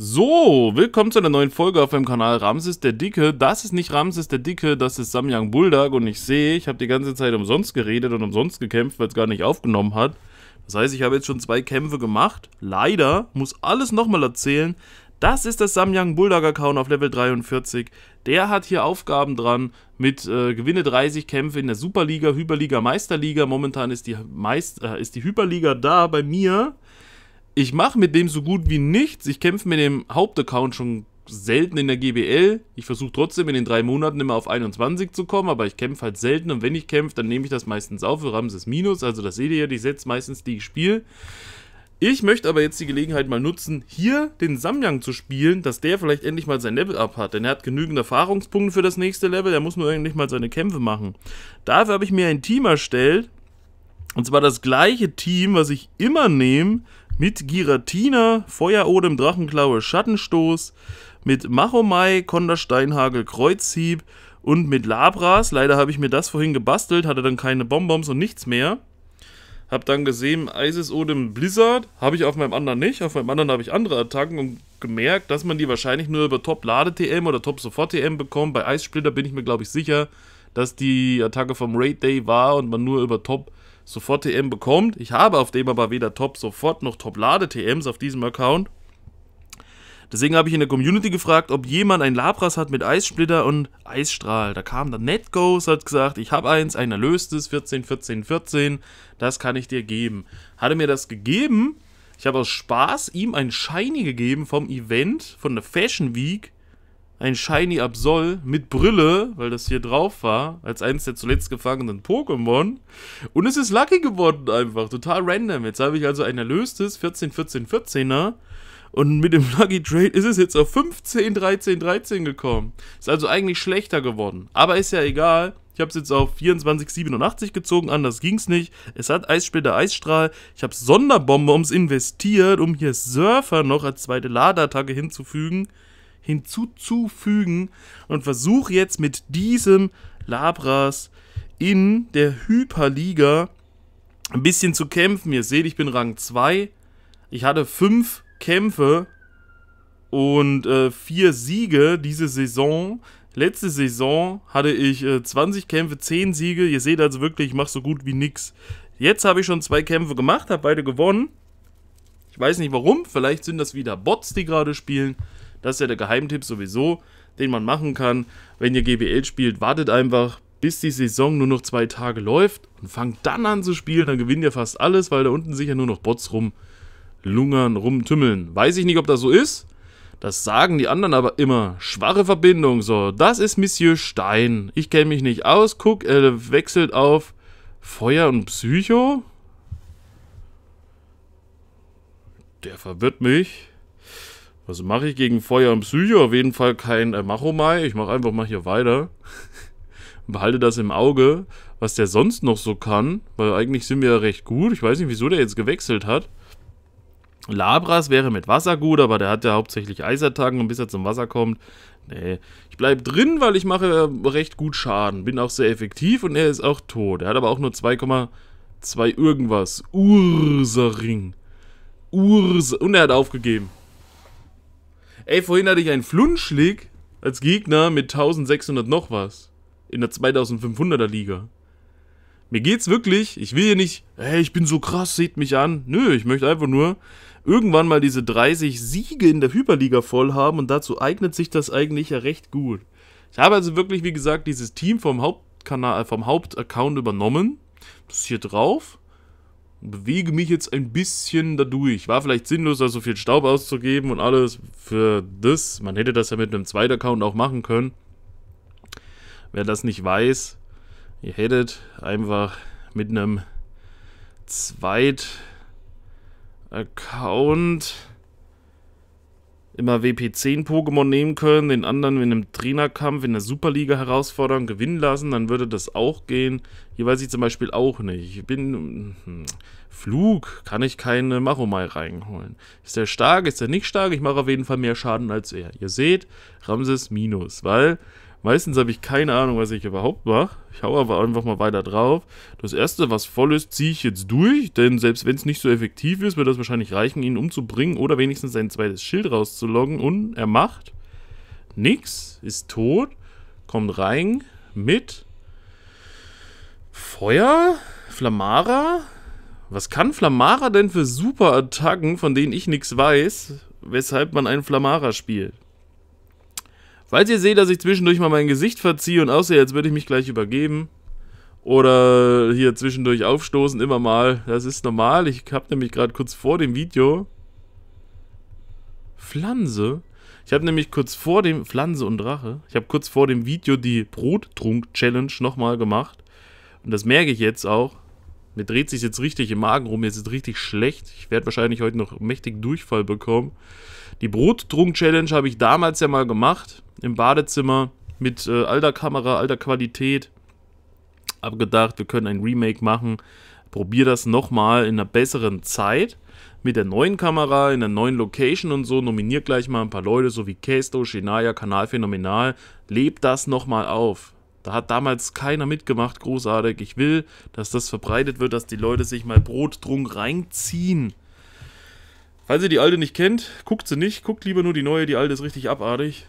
So, willkommen zu einer neuen Folge auf meinem Kanal Ramses der Dicke. Das ist nicht Ramses der Dicke, das ist Samyang Bulldog und ich sehe, ich habe die ganze Zeit umsonst geredet und umsonst gekämpft, weil es gar nicht aufgenommen hat. Das heißt, ich habe jetzt schon zwei Kämpfe gemacht. Leider, muss alles nochmal erzählen. Das ist das Samyang Bulldog Account auf Level 43. Der hat hier Aufgaben dran mit äh, Gewinne 30 Kämpfe in der Superliga, Hyperliga, Meisterliga. Momentan ist die, Meist äh, ist die Hyperliga da bei mir ich mache mit dem so gut wie nichts. Ich kämpfe mit dem Hauptaccount schon selten in der GBL. Ich versuche trotzdem in den drei Monaten immer auf 21 zu kommen, aber ich kämpfe halt selten und wenn ich kämpfe, dann nehme ich das meistens auf für Ramses Minus. Also das seht ihr ja, die setze meistens die ich spiele. Ich möchte aber jetzt die Gelegenheit mal nutzen, hier den Samyang zu spielen, dass der vielleicht endlich mal sein Level up hat, denn er hat genügend Erfahrungspunkte für das nächste Level, er muss nur endlich mal seine Kämpfe machen. Dafür habe ich mir ein Team erstellt, und zwar das gleiche Team, was ich immer nehme, mit Giratina, Feuerodem, Drachenklaue, Schattenstoß, mit Machomai, Kontersteinhagel, Kreuzhieb und mit Labras. Leider habe ich mir das vorhin gebastelt, hatte dann keine Bonbons und nichts mehr. Hab dann gesehen, Eisesodem Blizzard habe ich auf meinem anderen nicht. Auf meinem anderen habe ich andere Attacken und gemerkt, dass man die wahrscheinlich nur über Top-Lade-TM oder Top-Sofort-TM bekommt. Bei Eissplitter bin ich mir, glaube ich, sicher, dass die Attacke vom Raid Day war und man nur über Top lade tm Sofort-TM bekommt. Ich habe auf dem aber weder Top-Sofort- noch Top-Lade-TMs auf diesem Account. Deswegen habe ich in der Community gefragt, ob jemand ein Labras hat mit Eissplitter und Eisstrahl. Da kam dann NetGhost, hat gesagt, ich habe eins, ein erlöstes, 14, 14, 14, das kann ich dir geben. Hatte mir das gegeben. Ich habe aus Spaß ihm ein Shiny gegeben vom Event, von der Fashion Week ein Shiny Absol mit Brille, weil das hier drauf war, als eines der zuletzt gefangenen Pokémon. Und es ist Lucky geworden einfach, total random. Jetzt habe ich also ein erlöstes 14, 14, 14er. Und mit dem Lucky Trade ist es jetzt auf 15, 13, 13 gekommen. Ist also eigentlich schlechter geworden. Aber ist ja egal. Ich habe es jetzt auf 24, 87 gezogen, anders ging es nicht. Es hat Eissplitter, Eisstrahl. Ich habe Sonderbombe ums Investiert, um hier Surfer noch als zweite Ladeattacke hinzufügen hinzuzufügen und versuche jetzt mit diesem Labras in der Hyperliga ein bisschen zu kämpfen. Ihr seht, ich bin Rang 2. Ich hatte 5 Kämpfe und 4 äh, Siege diese Saison. Letzte Saison hatte ich äh, 20 Kämpfe, 10 Siege. Ihr seht also wirklich, ich mache so gut wie nichts. Jetzt habe ich schon zwei Kämpfe gemacht, habe beide gewonnen. Ich weiß nicht warum, vielleicht sind das wieder Bots, die gerade spielen. Das ist ja der Geheimtipp sowieso, den man machen kann. Wenn ihr GBL spielt, wartet einfach, bis die Saison nur noch zwei Tage läuft und fangt dann an zu spielen. Dann gewinnt ihr fast alles, weil da unten sicher nur noch Bots rumlungern, rumtümmeln. Weiß ich nicht, ob das so ist. Das sagen die anderen aber immer. Schwache Verbindung. So, das ist Monsieur Stein. Ich kenne mich nicht aus. Guck, er wechselt auf Feuer und Psycho. Der verwirrt mich. Was mache ich gegen Feuer und Psycho? Auf jeden Fall kein äh, Machomai. Ich mache einfach mal hier weiter. Behalte das im Auge, was der sonst noch so kann. Weil eigentlich sind wir ja recht gut. Ich weiß nicht, wieso der jetzt gewechselt hat. Labras wäre mit Wasser gut, aber der hat ja hauptsächlich Eisattacken und bis er zum Wasser kommt. Nee, ich bleibe drin, weil ich mache äh, recht gut Schaden. Bin auch sehr effektiv und er ist auch tot. Er hat aber auch nur 2,2 irgendwas. Ursaring. Urs und er hat aufgegeben. Ey, vorhin hatte ich einen Flunschlick als Gegner mit 1600 noch was. In der 2500er Liga. Mir geht's wirklich, ich will hier nicht, hey, ich bin so krass, seht mich an. Nö, ich möchte einfach nur irgendwann mal diese 30 Siege in der Hyperliga voll haben und dazu eignet sich das eigentlich ja recht gut. Ich habe also wirklich, wie gesagt, dieses Team vom Hauptkanal, vom Hauptaccount übernommen. Das ist hier drauf bewege mich jetzt ein bisschen dadurch. War vielleicht sinnlos, da so viel Staub auszugeben und alles für das. Man hätte das ja mit einem zweiten Account auch machen können. Wer das nicht weiß, ihr hättet einfach mit einem zweit Account immer WP10 Pokémon nehmen können, den anderen in einem Trainerkampf in der Superliga herausfordern, gewinnen lassen, dann würde das auch gehen. Hier weiß ich zum Beispiel auch nicht. Ich bin. Hm, Flug, kann ich keine Maromai reinholen. Ist der stark, ist der nicht stark? Ich mache auf jeden Fall mehr Schaden als er. Ihr seht, Ramses minus, weil meistens habe ich keine Ahnung, was ich überhaupt mache. Ich hau aber einfach mal weiter drauf. Das erste, was voll ist, ziehe ich jetzt durch, denn selbst wenn es nicht so effektiv ist, wird das wahrscheinlich reichen, ihn umzubringen oder wenigstens sein zweites Schild rauszuloggen. Und er macht nix, ist tot, kommt rein mit Feuer? Flamara? Was kann Flamara denn für Superattacken, von denen ich nichts weiß, weshalb man einen Flamara spielt? Falls ihr seht, dass ich zwischendurch mal mein Gesicht verziehe und aussehe, jetzt würde ich mich gleich übergeben oder hier zwischendurch aufstoßen, immer mal, das ist normal. Ich habe nämlich gerade kurz vor dem Video Pflanze. Ich habe nämlich kurz vor dem Pflanze und Drache. Ich habe kurz vor dem Video die Brottrunk Challenge nochmal gemacht. Und das merke ich jetzt auch. Mir dreht sich jetzt richtig im Magen rum, jetzt ist es richtig schlecht. Ich werde wahrscheinlich heute noch mächtig Durchfall bekommen. Die Brottrunk-Challenge habe ich damals ja mal gemacht, im Badezimmer, mit äh, alter Kamera, alter Qualität. Hab gedacht, wir können ein Remake machen. Probier das nochmal in einer besseren Zeit mit der neuen Kamera, in der neuen Location und so, nominiert gleich mal ein paar Leute, so wie Kesto, Shinaya, Kanal Phänomenal, lebt das nochmal auf. Da hat damals keiner mitgemacht, großartig. Ich will, dass das verbreitet wird, dass die Leute sich mal Brotdrunk reinziehen. Falls ihr die alte nicht kennt, guckt sie nicht, guckt lieber nur die neue, die alte ist richtig abartig.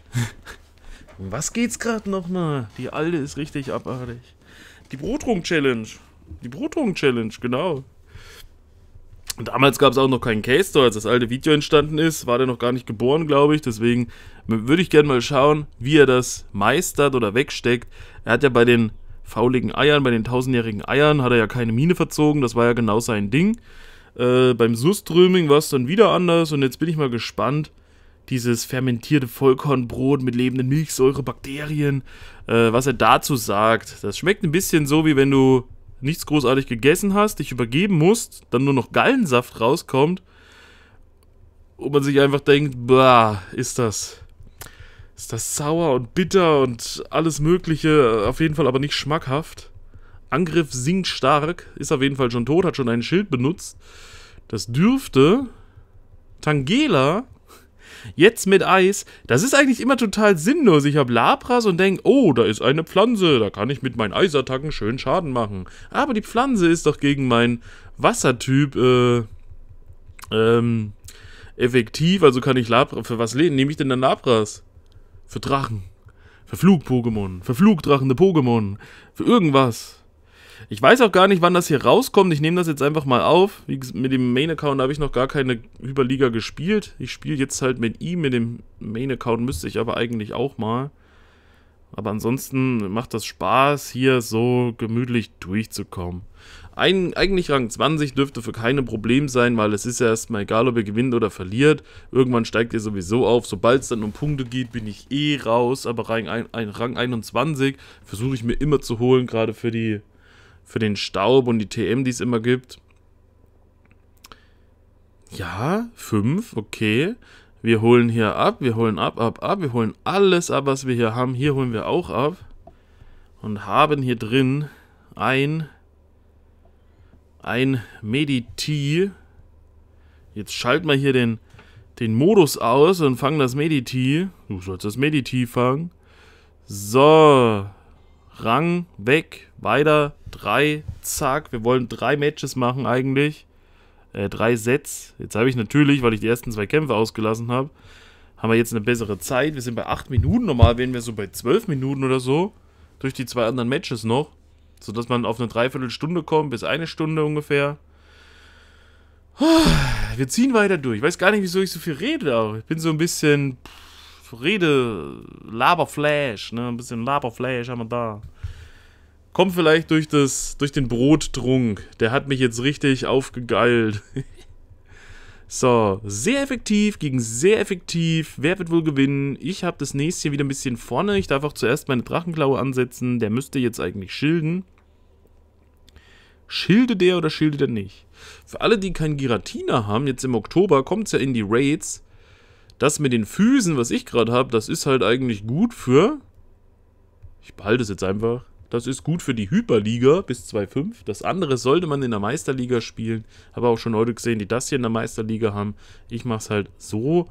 um was geht's gerade nochmal? Die alte ist richtig abartig. Die Brotdrunk-Challenge. Die Brotdrunk-Challenge, genau. Und damals gab es auch noch keinen Case Store, als das alte Video entstanden ist, war der noch gar nicht geboren, glaube ich. Deswegen würde ich gerne mal schauen, wie er das meistert oder wegsteckt. Er hat ja bei den fauligen Eiern, bei den tausendjährigen Eiern, hat er ja keine Mine verzogen, das war ja genau sein Ding. Äh, beim Suströming war es dann wieder anders und jetzt bin ich mal gespannt. Dieses fermentierte Vollkornbrot mit lebenden Milchsäure, Bakterien, äh, was er dazu sagt. Das schmeckt ein bisschen so, wie wenn du nichts großartig gegessen hast, dich übergeben musst, dann nur noch Gallensaft rauskommt und man sich einfach denkt, bah, ist das ist das sauer und bitter und alles mögliche, auf jeden Fall aber nicht schmackhaft. Angriff sinkt stark, ist auf jeden Fall schon tot, hat schon ein Schild benutzt. Das dürfte Tangela Jetzt mit Eis, das ist eigentlich immer total sinnlos. Ich habe Labras und denke, oh, da ist eine Pflanze, da kann ich mit meinen Eisattacken schön Schaden machen. Aber die Pflanze ist doch gegen meinen Wassertyp, äh, ähm, effektiv, also kann ich Labras, für was nehme ich denn dann Labras? Für Drachen, für Flug-Pokémon, für Flugdrachende Pokémon, für irgendwas. Ich weiß auch gar nicht, wann das hier rauskommt. Ich nehme das jetzt einfach mal auf. Wie, mit dem Main-Account habe ich noch gar keine Überliga gespielt. Ich spiele jetzt halt mit ihm. Mit dem Main-Account müsste ich aber eigentlich auch mal. Aber ansonsten macht das Spaß, hier so gemütlich durchzukommen. Ein, eigentlich Rang 20 dürfte für keine Problem sein, weil es ist ja erstmal egal, ob ihr gewinnt oder verliert. Irgendwann steigt ihr sowieso auf. Sobald es dann um Punkte geht, bin ich eh raus. Aber Rang, ein, Rang 21 versuche ich mir immer zu holen, gerade für die für den Staub und die TM, die es immer gibt. Ja, 5, okay. Wir holen hier ab, wir holen ab, ab, ab. Wir holen alles ab, was wir hier haben. Hier holen wir auch ab. Und haben hier drin ein, ein Mediti. Jetzt schalten wir hier den, den Modus aus und fangen das Mediti. Du sollst das Mediti fangen. So. Rang weg, weiter drei, zack, wir wollen drei Matches machen eigentlich. Äh, drei Sets. Jetzt habe ich natürlich, weil ich die ersten zwei Kämpfe ausgelassen habe, haben wir jetzt eine bessere Zeit. Wir sind bei 8 Minuten. Normal wären wir so bei 12 Minuten oder so. Durch die zwei anderen Matches noch. Sodass man auf eine Dreiviertelstunde kommt, bis eine Stunde ungefähr. Wir ziehen weiter durch. Ich weiß gar nicht, wieso ich so viel rede. Aber ich bin so ein bisschen. rede. Laberflash, ne? Ein bisschen Laberflash haben wir da. Kommt vielleicht durch, das, durch den Brottrunk. Der hat mich jetzt richtig aufgegeilt. so, sehr effektiv gegen sehr effektiv. Wer wird wohl gewinnen? Ich habe das nächste hier wieder ein bisschen vorne. Ich darf auch zuerst meine Drachenklaue ansetzen. Der müsste jetzt eigentlich schilden. Schilde der oder schilde der nicht? Für alle, die kein Giratina haben, jetzt im Oktober kommt es ja in die Raids. Das mit den Füßen, was ich gerade habe, das ist halt eigentlich gut für... Ich behalte es jetzt einfach. Das ist gut für die Hyperliga bis 2,5. Das andere sollte man in der Meisterliga spielen. Habe auch schon Leute gesehen, die das hier in der Meisterliga haben. Ich mache es halt so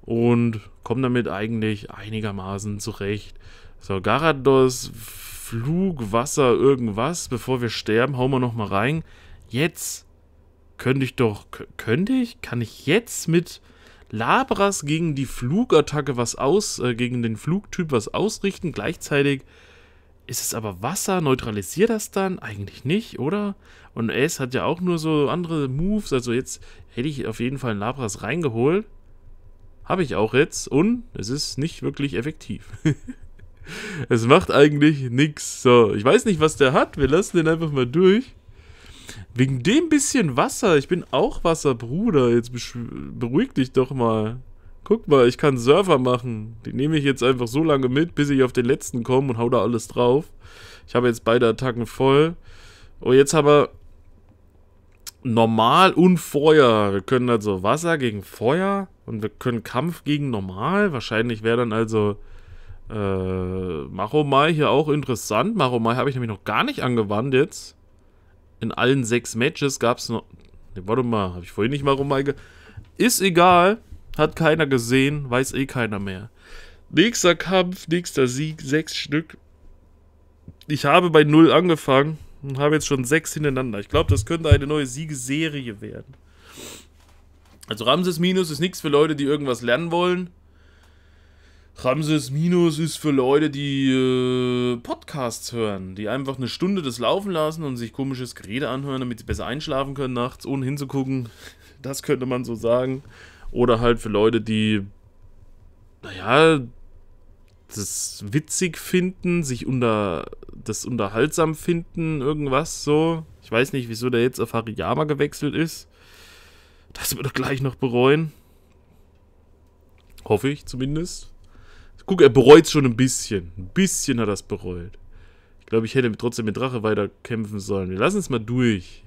und komme damit eigentlich einigermaßen zurecht. So, Garados, Flug, Wasser, irgendwas. Bevor wir sterben, hauen wir nochmal rein. Jetzt könnte ich doch... Könnte ich? Kann ich jetzt mit... Labras gegen die Flugattacke was aus, äh, gegen den Flugtyp was ausrichten, gleichzeitig ist es aber Wasser? Neutralisiert das dann? Eigentlich nicht, oder? Und Ace hat ja auch nur so andere Moves. Also jetzt hätte ich auf jeden Fall einen Labras reingeholt. Habe ich auch jetzt. Und es ist nicht wirklich effektiv. es macht eigentlich nichts. So, ich weiß nicht, was der hat. Wir lassen den einfach mal durch. Wegen dem bisschen Wasser. Ich bin auch Wasserbruder. Jetzt beruhig dich doch mal guck mal, ich kann Surfer machen. Die nehme ich jetzt einfach so lange mit, bis ich auf den letzten komme und hau da alles drauf. Ich habe jetzt beide Attacken voll. Oh, jetzt haben wir Normal und Feuer. Wir können also Wasser gegen Feuer und wir können Kampf gegen Normal. Wahrscheinlich wäre dann also äh, Maromai hier auch interessant. Maromai habe ich nämlich noch gar nicht angewandt jetzt. In allen sechs Matches gab es noch... Ne, warte mal, habe ich vorhin nicht Maromai ge... Ist egal. Hat keiner gesehen, weiß eh keiner mehr. Nächster Kampf, nächster Sieg, sechs Stück. Ich habe bei null angefangen und habe jetzt schon sechs hintereinander. Ich glaube, das könnte eine neue Siegeserie werden. Also Ramses Minus ist nichts für Leute, die irgendwas lernen wollen. Ramses Minus ist für Leute, die äh, Podcasts hören, die einfach eine Stunde das laufen lassen und sich komisches Gerede anhören, damit sie besser einschlafen können nachts, ohne hinzugucken. Das könnte man so sagen. Oder halt für Leute, die, naja, das witzig finden, sich unter das unterhaltsam finden, irgendwas so. Ich weiß nicht, wieso der jetzt auf Hariyama gewechselt ist. Das wird er gleich noch bereuen. Hoffe ich zumindest. Guck, er bereut schon ein bisschen. Ein bisschen hat er es bereut. Ich glaube, ich hätte trotzdem mit Drache weiter kämpfen sollen. Wir lassen es mal durch.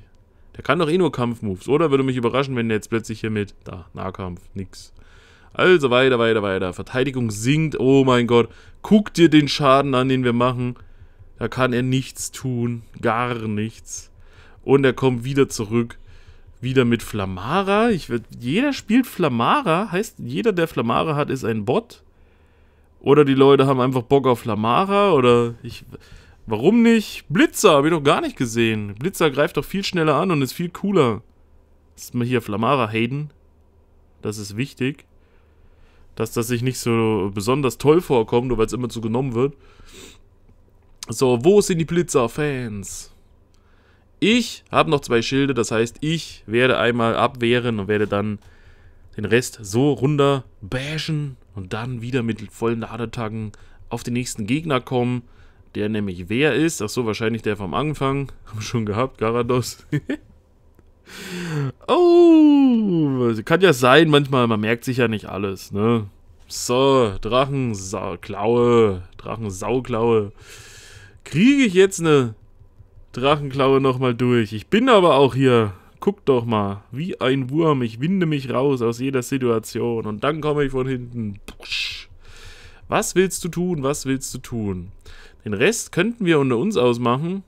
Der kann doch eh nur Kampfmoves, oder? Würde mich überraschen, wenn der jetzt plötzlich hier mit... Da, Nahkampf, nix. Also weiter, weiter, weiter. Verteidigung sinkt. Oh mein Gott. Guck dir den Schaden an, den wir machen. Da kann er nichts tun. Gar nichts. Und er kommt wieder zurück. Wieder mit Flamara. Ich werd, jeder spielt Flamara. Heißt, jeder, der Flamara hat, ist ein Bot. Oder die Leute haben einfach Bock auf Flamara. Oder ich... Warum nicht? Blitzer, hab ich doch gar nicht gesehen. Blitzer greift doch viel schneller an und ist viel cooler. Das ist mal hier Flamara Hayden. Das ist wichtig. Dass das sich nicht so besonders toll vorkommt, nur weil es immer zu genommen wird. So, wo sind die Blitzer-Fans? Ich habe noch zwei Schilde, das heißt, ich werde einmal abwehren und werde dann den Rest so runter bashen und dann wieder mit vollen Ladetagen auf den nächsten Gegner kommen der nämlich wer ist. Ach so, wahrscheinlich der vom Anfang. Haben wir schon gehabt, Garados. oh, kann ja sein, manchmal, man merkt sich ja nicht alles, ne? So, Drachenklaue, Drachensauklaue. Kriege ich jetzt eine Drachenklaue nochmal durch? Ich bin aber auch hier, guck doch mal, wie ein Wurm. Ich winde mich raus aus jeder Situation und dann komme ich von hinten. Was willst du tun? Was willst du tun? Den Rest könnten wir unter uns ausmachen.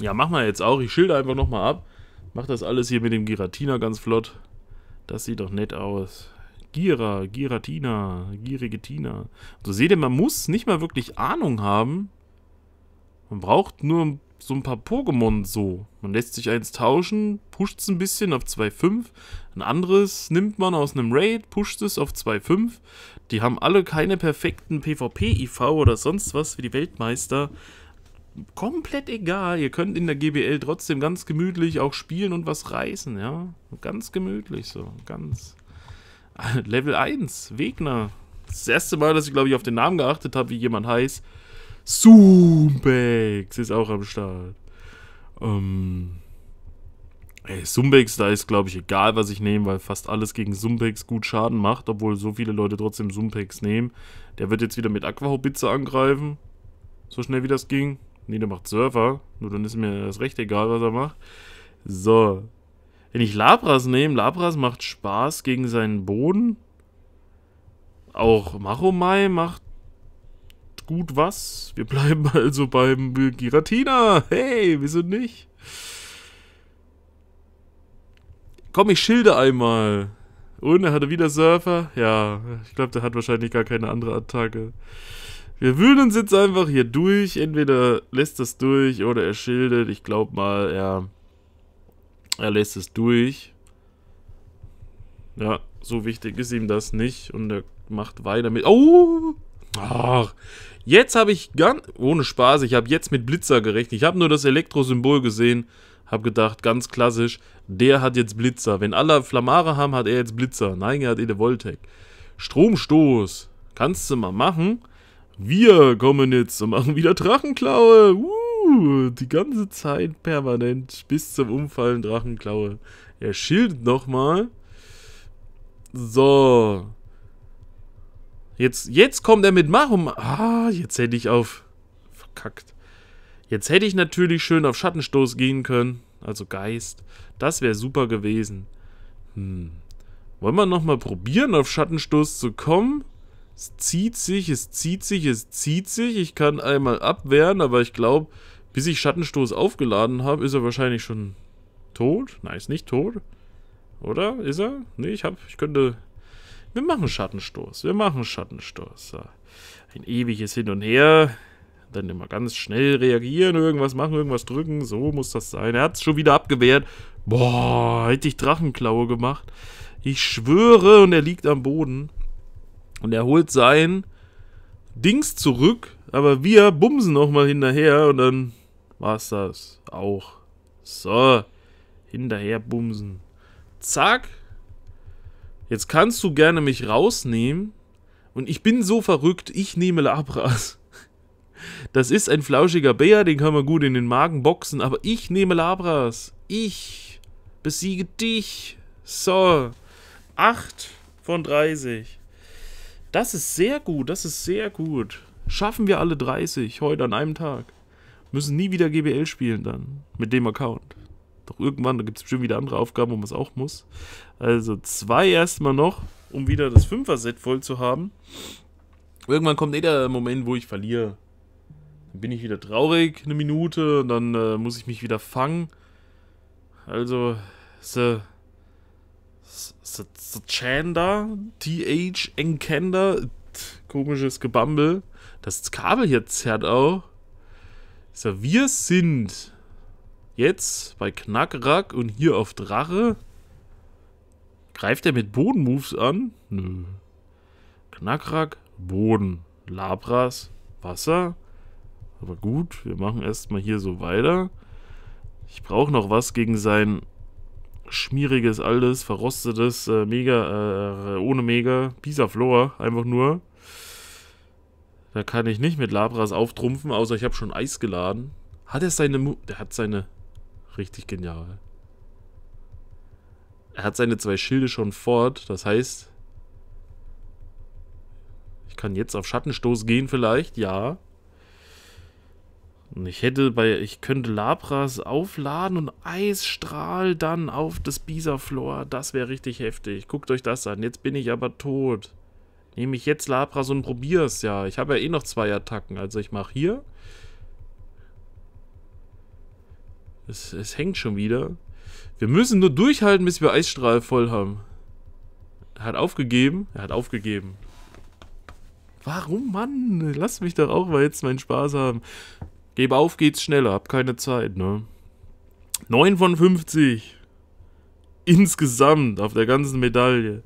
Ja, machen wir jetzt auch. Ich schilder einfach nochmal ab. Mach das alles hier mit dem Giratina ganz flott. Das sieht doch nett aus. Gira, Giratina, gierige Tina. So also seht ihr, man muss nicht mal wirklich Ahnung haben. Man braucht nur so ein paar Pokémon so. Man lässt sich eins tauschen, pusht es ein bisschen auf 2.5. Ein anderes nimmt man aus einem Raid, pusht es auf 2.5. Die haben alle keine perfekten PvP-IV oder sonst was wie die Weltmeister. Komplett egal. Ihr könnt in der GBL trotzdem ganz gemütlich auch spielen und was reißen, ja. Ganz gemütlich so. Ganz. Level 1, Wegner. Das erste Mal, dass ich, glaube ich, auf den Namen geachtet habe, wie jemand heißt. Zoombex ist auch am Start. Ähm. Ey, Sumbex, da ist, glaube ich, egal, was ich nehme, weil fast alles gegen Sumbex gut Schaden macht, obwohl so viele Leute trotzdem Sumbex nehmen. Der wird jetzt wieder mit Aquahobitze angreifen. So schnell wie das ging. Nee, der macht Surfer. Nur dann ist mir das recht egal, was er macht. So. Wenn ich Labras nehme, Labras macht Spaß gegen seinen Boden. Auch Machomai macht gut was. Wir bleiben also beim Giratina. Hey, wieso nicht? Komm, ich schilde einmal. Und er hatte wieder Surfer. Ja, ich glaube, der hat wahrscheinlich gar keine andere Attacke. Wir wühlen uns jetzt einfach hier durch. Entweder lässt das durch oder er schildet. Ich glaube mal, er, er lässt es durch. Ja, so wichtig ist ihm das nicht. Und er macht weiter mit... Oh! Ach, jetzt habe ich ganz... Ohne Spaß, ich habe jetzt mit Blitzer gerechnet. Ich habe nur das Elektrosymbol gesehen habe gedacht, ganz klassisch, der hat jetzt Blitzer. Wenn alle Flamare haben, hat er jetzt Blitzer. Nein, er hat eh der Voltec. Stromstoß. Kannst du mal machen. Wir kommen jetzt und machen wieder Drachenklaue. Uh, die ganze Zeit permanent bis zum Umfallen Drachenklaue. Er schildet nochmal. So. Jetzt, jetzt kommt er mit Marum. Ah, jetzt hätte ich auf... Verkackt. Jetzt hätte ich natürlich schön auf Schattenstoß gehen können. Also Geist. Das wäre super gewesen. Hm. Wollen wir nochmal probieren, auf Schattenstoß zu kommen? Es zieht sich, es zieht sich, es zieht sich. Ich kann einmal abwehren, aber ich glaube, bis ich Schattenstoß aufgeladen habe, ist er wahrscheinlich schon tot. Nein, ist nicht tot. Oder? Ist er? Nee, ich hab, ich könnte... Wir machen Schattenstoß. Wir machen Schattenstoß. So. Ein ewiges Hin und Her dann immer ganz schnell reagieren, irgendwas machen, irgendwas drücken. So muss das sein. Er hat es schon wieder abgewehrt. Boah, hätte ich Drachenklaue gemacht. Ich schwöre, und er liegt am Boden. Und er holt sein Dings zurück, aber wir bumsen nochmal hinterher und dann war es das auch. So, hinterher bumsen. Zack. Jetzt kannst du gerne mich rausnehmen. Und ich bin so verrückt, ich nehme Labras. Das ist ein flauschiger Bär, den kann man gut in den Magen boxen, aber ich nehme Labras. Ich besiege dich. So. 8 von 30. Das ist sehr gut, das ist sehr gut. Schaffen wir alle 30 heute an einem Tag. Müssen nie wieder GBL spielen dann. Mit dem Account. Doch irgendwann, da gibt es bestimmt wieder andere Aufgaben, wo man es auch muss. Also zwei erstmal noch, um wieder das Fünfer-Set voll zu haben. Irgendwann kommt eh der Moment, wo ich verliere. Dann bin ich wieder traurig, eine Minute, und dann äh, muss ich mich wieder fangen. Also, the, the, the Chanda, TH Enkender, komisches Gebambel. Das Kabel hier zerrt auch. So, wir sind jetzt bei Knackrack und hier auf Drache. Greift er mit Bodenmoves an? Nö. Knackrack, Boden. Labras, Wasser. Aber gut, wir machen erstmal hier so weiter. Ich brauche noch was gegen sein schmieriges, altes, verrostetes, äh, mega, äh, ohne mega, Pisa Pisaflor, einfach nur. Da kann ich nicht mit Labras auftrumpfen, außer ich habe schon Eis geladen. Hat er seine... Mu der hat seine... Richtig genial. Er hat seine zwei Schilde schon fort, das heißt... Ich kann jetzt auf Schattenstoß gehen vielleicht, ja. Und ich hätte bei, ich könnte Labras aufladen und Eisstrahl dann auf das Bisa-Floor. Das wäre richtig heftig. Guckt euch das an. Jetzt bin ich aber tot. Nehme ich jetzt Labras und probiere es ja. Ich habe ja eh noch zwei Attacken. Also ich mache hier. Es, es hängt schon wieder. Wir müssen nur durchhalten, bis wir Eisstrahl voll haben. Er hat aufgegeben. Er hat aufgegeben. Warum, Mann? Lass mich doch auch mal jetzt meinen Spaß haben. Gebe auf, geht's schneller. Hab keine Zeit, ne? 9 von 50. Insgesamt auf der ganzen Medaille.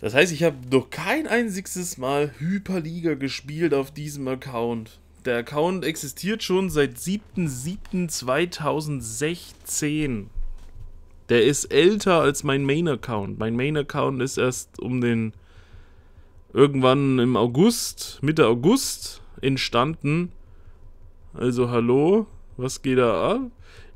Das heißt, ich habe noch kein einziges Mal Hyperliga gespielt auf diesem Account. Der Account existiert schon seit 7.7.2016. Der ist älter als mein Main-Account. Mein Main-Account ist erst um den irgendwann im August, Mitte August entstanden. Also hallo, was geht da ab?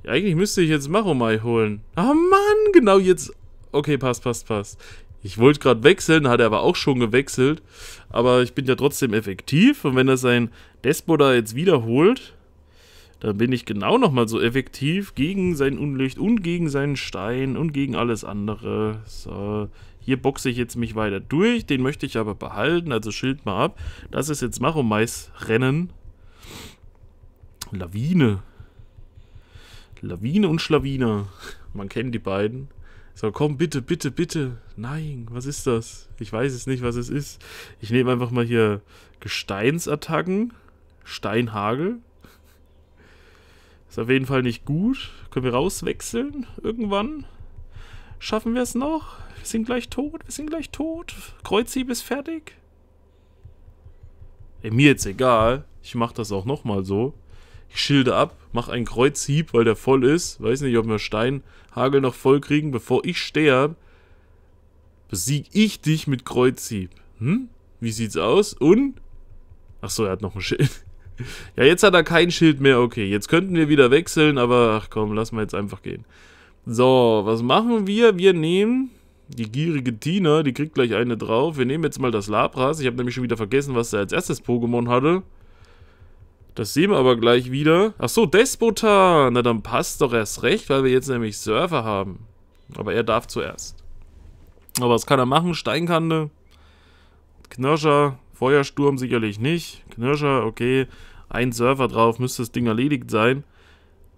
Ja, eigentlich müsste ich jetzt Maromai holen. Ah oh Mann, genau jetzt. Okay, passt, passt, passt. Ich wollte gerade wechseln, hat er aber auch schon gewechselt. Aber ich bin ja trotzdem effektiv. Und wenn das ein Despoda jetzt wiederholt, dann bin ich genau nochmal so effektiv gegen sein Unlicht und gegen seinen Stein und gegen alles andere. So, hier boxe ich jetzt mich weiter durch. Den möchte ich aber behalten, also Schild mal ab. Das ist jetzt Maromais Rennen. Lawine. Lawine und Schlawiner. Man kennt die beiden. So, komm, bitte, bitte, bitte. Nein, was ist das? Ich weiß es nicht, was es ist. Ich nehme einfach mal hier Gesteinsattacken. Steinhagel. Ist auf jeden Fall nicht gut. Können wir rauswechseln irgendwann? Schaffen wir es noch? Wir sind gleich tot, wir sind gleich tot. Kreuzhieb ist fertig. Ey, mir jetzt egal. Ich mache das auch nochmal so ich schilde ab, mache einen Kreuzhieb, weil der voll ist. Weiß nicht, ob wir Steinhagel noch voll kriegen. Bevor ich sterbe, besiege ich dich mit Kreuzhieb. Hm? Wie sieht's aus? Und? Achso, er hat noch ein Schild. ja, jetzt hat er kein Schild mehr. Okay, jetzt könnten wir wieder wechseln, aber ach komm, lass mal jetzt einfach gehen. So, was machen wir? Wir nehmen die gierige Tina, die kriegt gleich eine drauf. Wir nehmen jetzt mal das Labras. Ich habe nämlich schon wieder vergessen, was er als erstes Pokémon hatte. Das sehen wir aber gleich wieder. Ach so, Despotar. Na, dann passt doch erst recht, weil wir jetzt nämlich Surfer haben. Aber er darf zuerst. Aber was kann er machen? Steinkante. Knirscher. Feuersturm sicherlich nicht. Knirscher, okay. Ein Surfer drauf, müsste das Ding erledigt sein.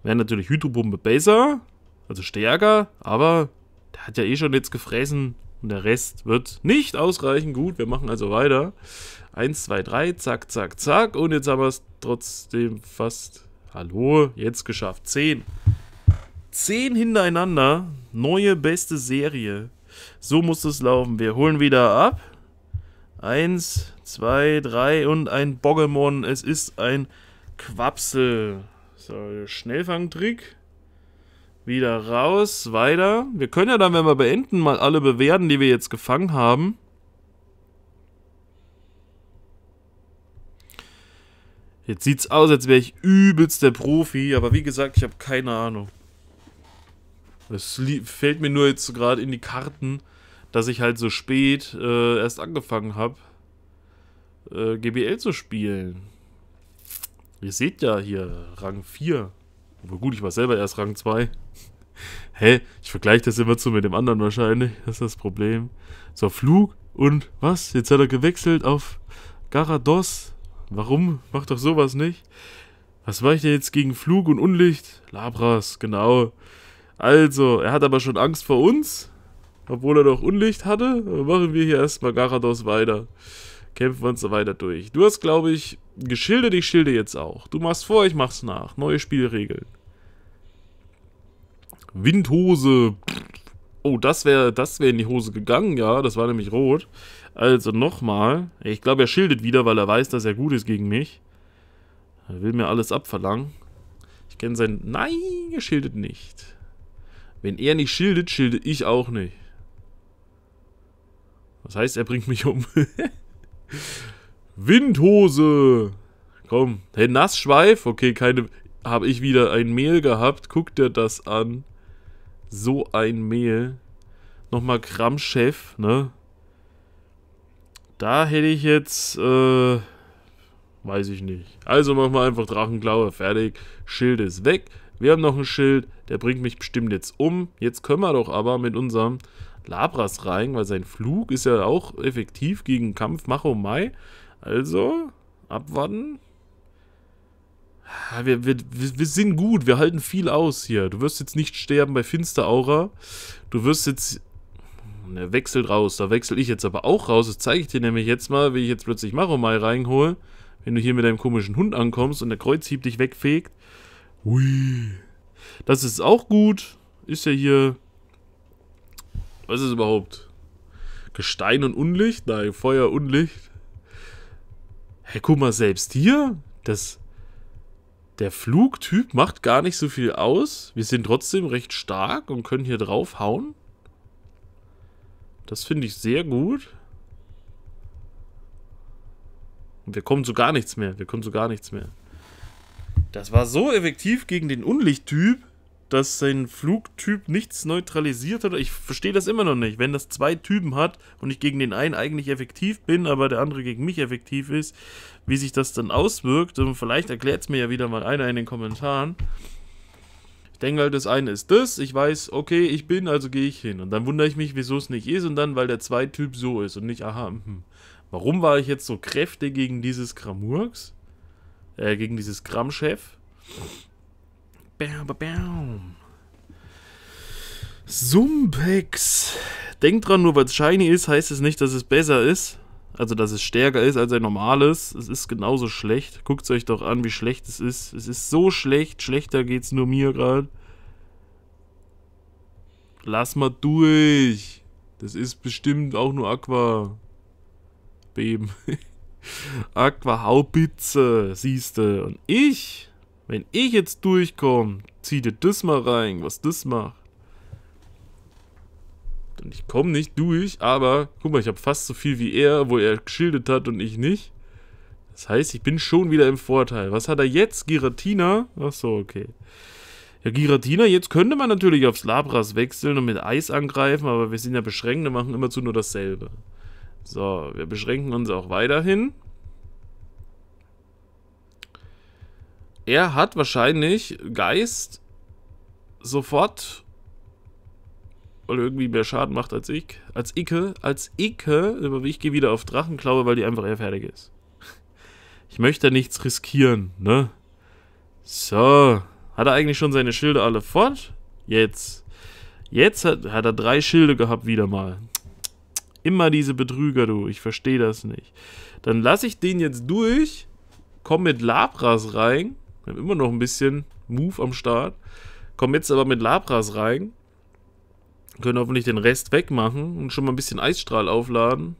Wäre natürlich Hydrobombe besser, also stärker, aber der hat ja eh schon jetzt gefressen. Und der Rest wird nicht ausreichen. Gut, wir machen also weiter. 1, 2, 3, zack, zack, zack. Und jetzt haben wir es trotzdem fast... Hallo, jetzt geschafft. 10. 10 hintereinander. Neue beste Serie. So muss es laufen. Wir holen wieder ab. 1, 2, 3 und ein Bogemon. Es ist ein Quapsel. So, Schnellfangtrick. Wieder raus, weiter. Wir können ja dann, wenn wir beenden, mal alle bewerten, die wir jetzt gefangen haben. Jetzt sieht's aus, als wäre ich übelst der Profi, aber wie gesagt, ich habe keine Ahnung. Es fällt mir nur jetzt gerade in die Karten, dass ich halt so spät äh, erst angefangen habe, äh, GBL zu spielen. Ihr seht ja hier, Rang 4. Aber gut, ich war selber erst Rang 2. Hä? Ich vergleiche das immer zu mit dem anderen wahrscheinlich. Das ist das Problem. So, Flug und was? Jetzt hat er gewechselt auf Garados. Warum? Mach doch sowas nicht. Was war ich denn jetzt gegen Flug und Unlicht? Labras, genau. Also, er hat aber schon Angst vor uns. Obwohl er doch Unlicht hatte. Machen wir hier erstmal Garados weiter kämpfen wir uns so weiter durch. Du hast, glaube ich, geschildert, ich schilde jetzt auch. Du machst vor, ich mach's nach. Neue Spielregeln. Windhose. Oh, das wäre das wär in die Hose gegangen, ja. Das war nämlich rot. Also nochmal. Ich glaube, er schildert wieder, weil er weiß, dass er gut ist gegen mich. Er will mir alles abverlangen. Ich kenne sein... Nein, er schildert nicht. Wenn er nicht schildert, schilde ich auch nicht. Das heißt, er bringt mich um. Windhose. Komm, hey, Nassschweif. Okay, keine. Habe ich wieder ein Mehl gehabt. Guck dir das an. So ein Mehl. Nochmal Kramchef, ne? Da hätte ich jetzt, äh, weiß ich nicht. Also machen wir einfach Drachenklaue, fertig. Schild ist weg. Wir haben noch ein Schild, der bringt mich bestimmt jetzt um. Jetzt können wir doch aber mit unserem Labras rein, weil sein Flug ist ja auch effektiv gegen Kampf Macho Mai. Also, abwarten. Wir, wir, wir, sind gut, wir halten viel aus hier. Du wirst jetzt nicht sterben bei Finster Aura. Du wirst jetzt... Er wechselt raus, da wechsel ich jetzt aber auch raus. Das zeige ich dir nämlich jetzt mal, wie ich jetzt plötzlich Macho Mai reinhole. Wenn du hier mit deinem komischen Hund ankommst und der Kreuzhieb dich wegfegt. Hui. Das ist auch gut. Ist ja hier was ist überhaupt? Gestein und Unlicht? Nein, Feuer, und Unlicht. Hey, guck mal, selbst hier, das, der Flugtyp macht gar nicht so viel aus. Wir sind trotzdem recht stark und können hier drauf hauen. Das finde ich sehr gut. Und wir kommen zu gar nichts mehr. Wir kommen zu gar nichts mehr. Das war so effektiv gegen den Unlichttyp dass sein Flugtyp nichts neutralisiert hat. Ich verstehe das immer noch nicht. Wenn das zwei Typen hat und ich gegen den einen eigentlich effektiv bin, aber der andere gegen mich effektiv ist, wie sich das dann auswirkt. Und ähm, vielleicht erklärt es mir ja wieder mal einer in den Kommentaren. Ich denke halt, das eine ist das. Ich weiß, okay, ich bin, also gehe ich hin. Und dann wundere ich mich, wieso es nicht ist. Und dann, weil der zwei Typ so ist und nicht, aha, hm. warum war ich jetzt so kräftig gegen dieses Kramurks? Äh, gegen dieses Kramchef? Bam, bam. Sumpex. Denkt dran, nur weil es shiny ist, heißt es nicht, dass es besser ist. Also, dass es stärker ist als ein normales. Es ist genauso schlecht. Guckt es euch doch an, wie schlecht es ist. Es ist so schlecht. Schlechter geht es nur mir gerade. Lass mal durch. Das ist bestimmt auch nur Aqua. Beben. Aqua Haubitze, siehste. Und ich wenn ich jetzt durchkomme, zieh dir das mal rein, was das macht. Und ich komme nicht durch, aber guck mal, ich habe fast so viel wie er, wo er geschildert hat und ich nicht. Das heißt, ich bin schon wieder im Vorteil. Was hat er jetzt? Giratina? Achso, okay. Ja, Giratina, jetzt könnte man natürlich aufs Labras wechseln und mit Eis angreifen, aber wir sind ja beschränkt und machen immerzu nur dasselbe. So, wir beschränken uns auch weiterhin. Er hat wahrscheinlich Geist sofort, weil er irgendwie mehr Schaden macht als ich. Als Icke. Als Icke. Aber ich gehe wieder auf Drachenklaue, weil die einfach eher fertig ist. Ich möchte nichts riskieren, ne? So. Hat er eigentlich schon seine Schilde alle fort? Jetzt. Jetzt hat, hat er drei Schilde gehabt wieder mal. Immer diese Betrüger, du. Ich verstehe das nicht. Dann lasse ich den jetzt durch. Komm mit Labras rein. Wir haben immer noch ein bisschen Move am Start. Kommen jetzt aber mit Labras rein. Können hoffentlich den Rest wegmachen und schon mal ein bisschen Eisstrahl aufladen.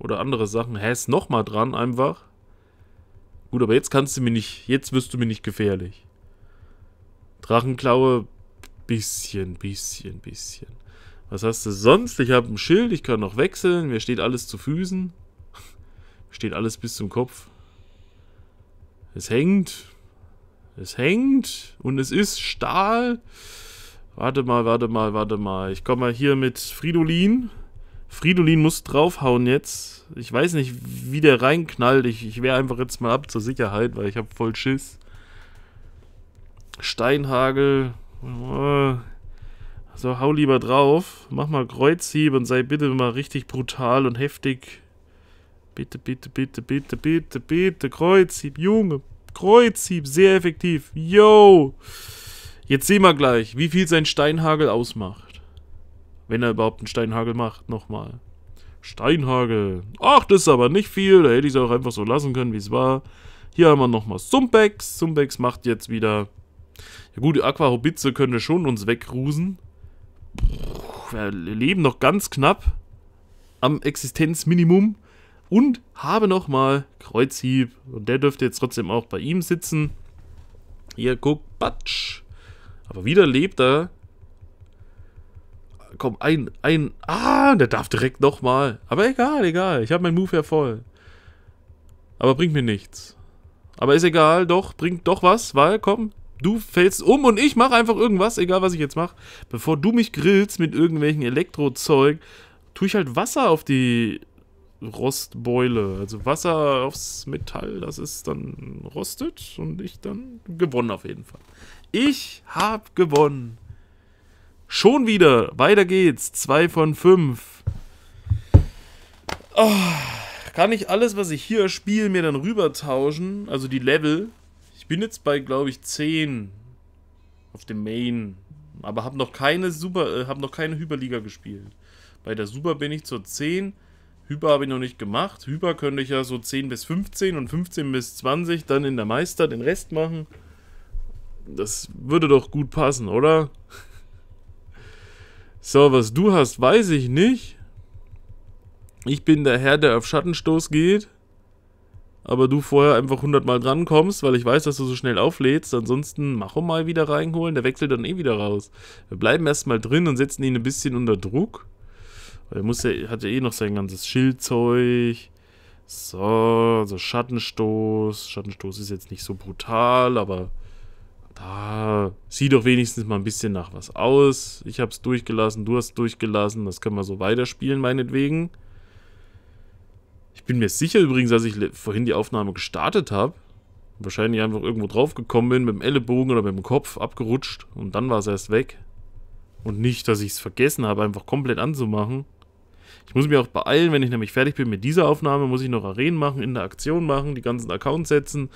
Oder andere Sachen. Hä, nochmal dran einfach. Gut, aber jetzt kannst du mir nicht, jetzt wirst du mir nicht gefährlich. Drachenklaue, bisschen, bisschen, bisschen. Was hast du sonst? Ich habe ein Schild, ich kann noch wechseln. Mir steht alles zu Füßen. Mir steht alles bis zum Kopf. Es hängt. Es hängt und es ist Stahl. Warte mal, warte mal, warte mal. Ich komme mal hier mit Fridolin. Fridolin muss draufhauen jetzt. Ich weiß nicht, wie der reinknallt. Ich, ich wehre einfach jetzt mal ab zur Sicherheit, weil ich habe voll Schiss. Steinhagel. Äh. So, hau lieber drauf. Mach mal Kreuzhieb und sei bitte mal richtig brutal und heftig. Bitte, bitte, bitte, bitte, bitte, bitte, Kreuzhieb, Junge. Kreuzhieb, sehr effektiv. Yo! Jetzt sehen wir gleich, wie viel sein Steinhagel ausmacht. Wenn er überhaupt einen Steinhagel macht, nochmal. Steinhagel. Ach, das ist aber nicht viel. Da hätte ich es auch einfach so lassen können, wie es war. Hier haben wir nochmal Sumbex. Sumbex macht jetzt wieder... Ja gut, die Aquahobitze könnte schon uns wegrusen. Wir leben noch ganz knapp am Existenzminimum. Und habe nochmal Kreuzhieb. Und der dürfte jetzt trotzdem auch bei ihm sitzen. Hier, guck, batsch. Aber wieder lebt er. Komm, ein, ein. Ah, der darf direkt nochmal. Aber egal, egal. Ich habe meinen Move ja voll. Aber bringt mir nichts. Aber ist egal, doch, bringt doch was, weil, komm, du fällst um und ich mache einfach irgendwas, egal was ich jetzt mache. Bevor du mich grillst mit irgendwelchen Elektrozeug, tue ich halt Wasser auf die Rostbeule. Also Wasser aufs Metall, das ist dann rostet und ich dann gewonnen auf jeden Fall. Ich habe gewonnen. Schon wieder. Weiter geht's. Zwei von fünf. Oh, kann ich alles, was ich hier spiele, mir dann rübertauschen? Also die Level. Ich bin jetzt bei, glaube ich, 10 auf dem Main. Aber habe noch keine Super, äh, habe noch keine Hyperliga gespielt. Bei der Super bin ich zur 10. Hyper habe ich noch nicht gemacht. Hyper könnte ich ja so 10 bis 15 und 15 bis 20 dann in der Meister den Rest machen. Das würde doch gut passen, oder? So, was du hast, weiß ich nicht. Ich bin der Herr, der auf Schattenstoß geht. Aber du vorher einfach 100 Mal drankommst, weil ich weiß, dass du so schnell auflädst. Ansonsten Macho mal wieder reinholen, der wechselt dann eh wieder raus. Wir bleiben erstmal drin und setzen ihn ein bisschen unter Druck. Weil er muss ja, hat ja eh noch sein ganzes Schildzeug. So, also Schattenstoß. Schattenstoß ist jetzt nicht so brutal, aber da sieht doch wenigstens mal ein bisschen nach was aus. Ich hab's durchgelassen, du hast durchgelassen. Das können wir so weiterspielen, meinetwegen. Ich bin mir sicher übrigens, als ich vorhin die Aufnahme gestartet habe, wahrscheinlich einfach irgendwo drauf gekommen bin, mit dem Ellenbogen oder mit dem Kopf abgerutscht und dann war es erst weg. Und nicht, dass ich es vergessen habe, einfach komplett anzumachen. Ich muss mich auch beeilen, wenn ich nämlich fertig bin mit dieser Aufnahme, muss ich noch Arenen machen, Interaktion machen, die ganzen Accounts setzen,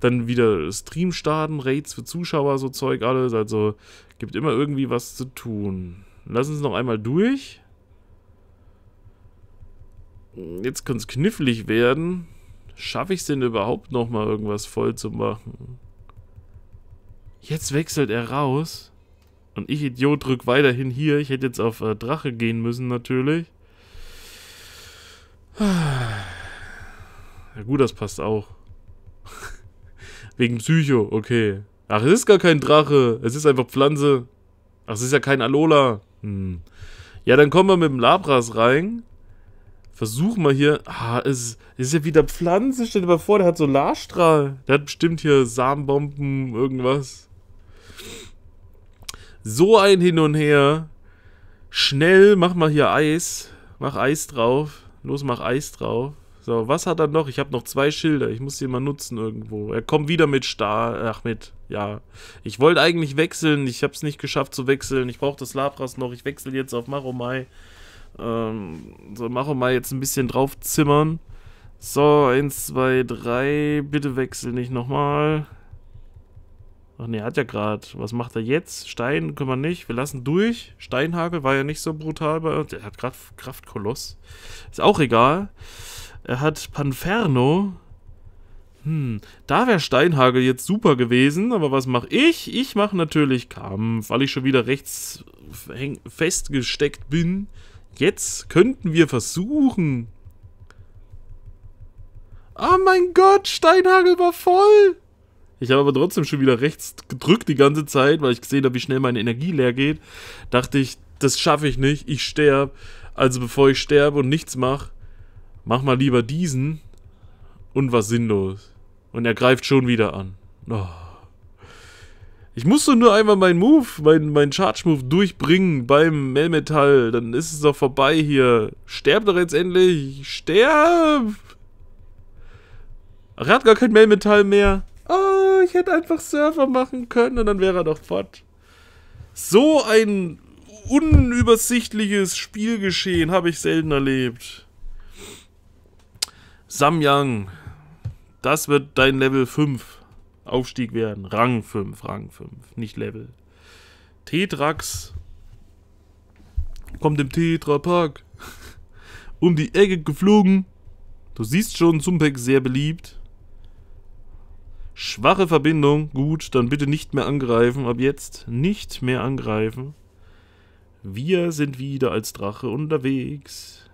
dann wieder Stream starten, Raids für Zuschauer, so Zeug alles. Also gibt immer irgendwie was zu tun. Lass uns noch einmal durch. Jetzt kann es knifflig werden. Schaffe ich es denn überhaupt nochmal irgendwas voll zu machen? Jetzt wechselt er raus. Und ich, Idiot, drück weiterhin hier. Ich hätte jetzt auf äh, Drache gehen müssen, natürlich. Ja gut, das passt auch. Wegen Psycho, okay. Ach, es ist gar kein Drache. Es ist einfach Pflanze. Ach, es ist ja kein Alola. Hm. Ja, dann kommen wir mit dem Labras rein. Versuchen wir hier. Ah, es ist ja wieder Pflanze. Stell dir mal vor, der hat Solarstrahl. Der hat bestimmt hier Samenbomben, irgendwas. So ein Hin und Her. Schnell, mach mal hier Eis. Mach Eis drauf. Los, mach Eis drauf. So, was hat er noch? Ich habe noch zwei Schilder. Ich muss die mal nutzen irgendwo. Er kommt wieder mit Stahl. Ach, mit. Ja. Ich wollte eigentlich wechseln. Ich habe es nicht geschafft zu wechseln. Ich brauche das Labras noch. Ich wechsle jetzt auf Maromai. Ähm, so, Maromai jetzt ein bisschen drauf zimmern. So, eins, zwei, drei. Bitte wechsel nicht nochmal. Ach ne, hat ja gerade. Was macht er jetzt? Stein können wir nicht. Wir lassen durch. Steinhagel war ja nicht so brutal bei uns. Er hat gerade Kraftkoloss. Ist auch egal. Er hat Panferno. Hm, da wäre Steinhagel jetzt super gewesen, aber was mache ich? Ich mache natürlich Kampf, weil ich schon wieder rechts festgesteckt bin. Jetzt könnten wir versuchen. Oh mein Gott, Steinhagel war voll! Ich habe aber trotzdem schon wieder rechts gedrückt die ganze Zeit, weil ich gesehen habe, wie schnell meine Energie leer geht. Dachte ich, das schaffe ich nicht, ich sterbe. Also bevor ich sterbe und nichts mache, mach mal lieber diesen und was sinnlos. Und er greift schon wieder an. Oh. Ich musste nur einmal meinen Move, meinen mein Charge-Move durchbringen beim Melmetall. Dann ist es doch vorbei hier. Sterb doch jetzt endlich. Sterb! Ach, er hat gar kein Melmetall mehr. Oh, ich hätte einfach Server machen können und dann wäre er doch fort. So ein unübersichtliches Spielgeschehen habe ich selten erlebt. Samyang, das wird dein Level 5 Aufstieg werden. Rang 5, Rang 5, nicht Level. Tetrax kommt im Tetra-Park um die Ecke geflogen. Du siehst schon, Zumpek sehr beliebt. Schwache Verbindung. Gut, dann bitte nicht mehr angreifen. Ab jetzt nicht mehr angreifen. Wir sind wieder als Drache unterwegs.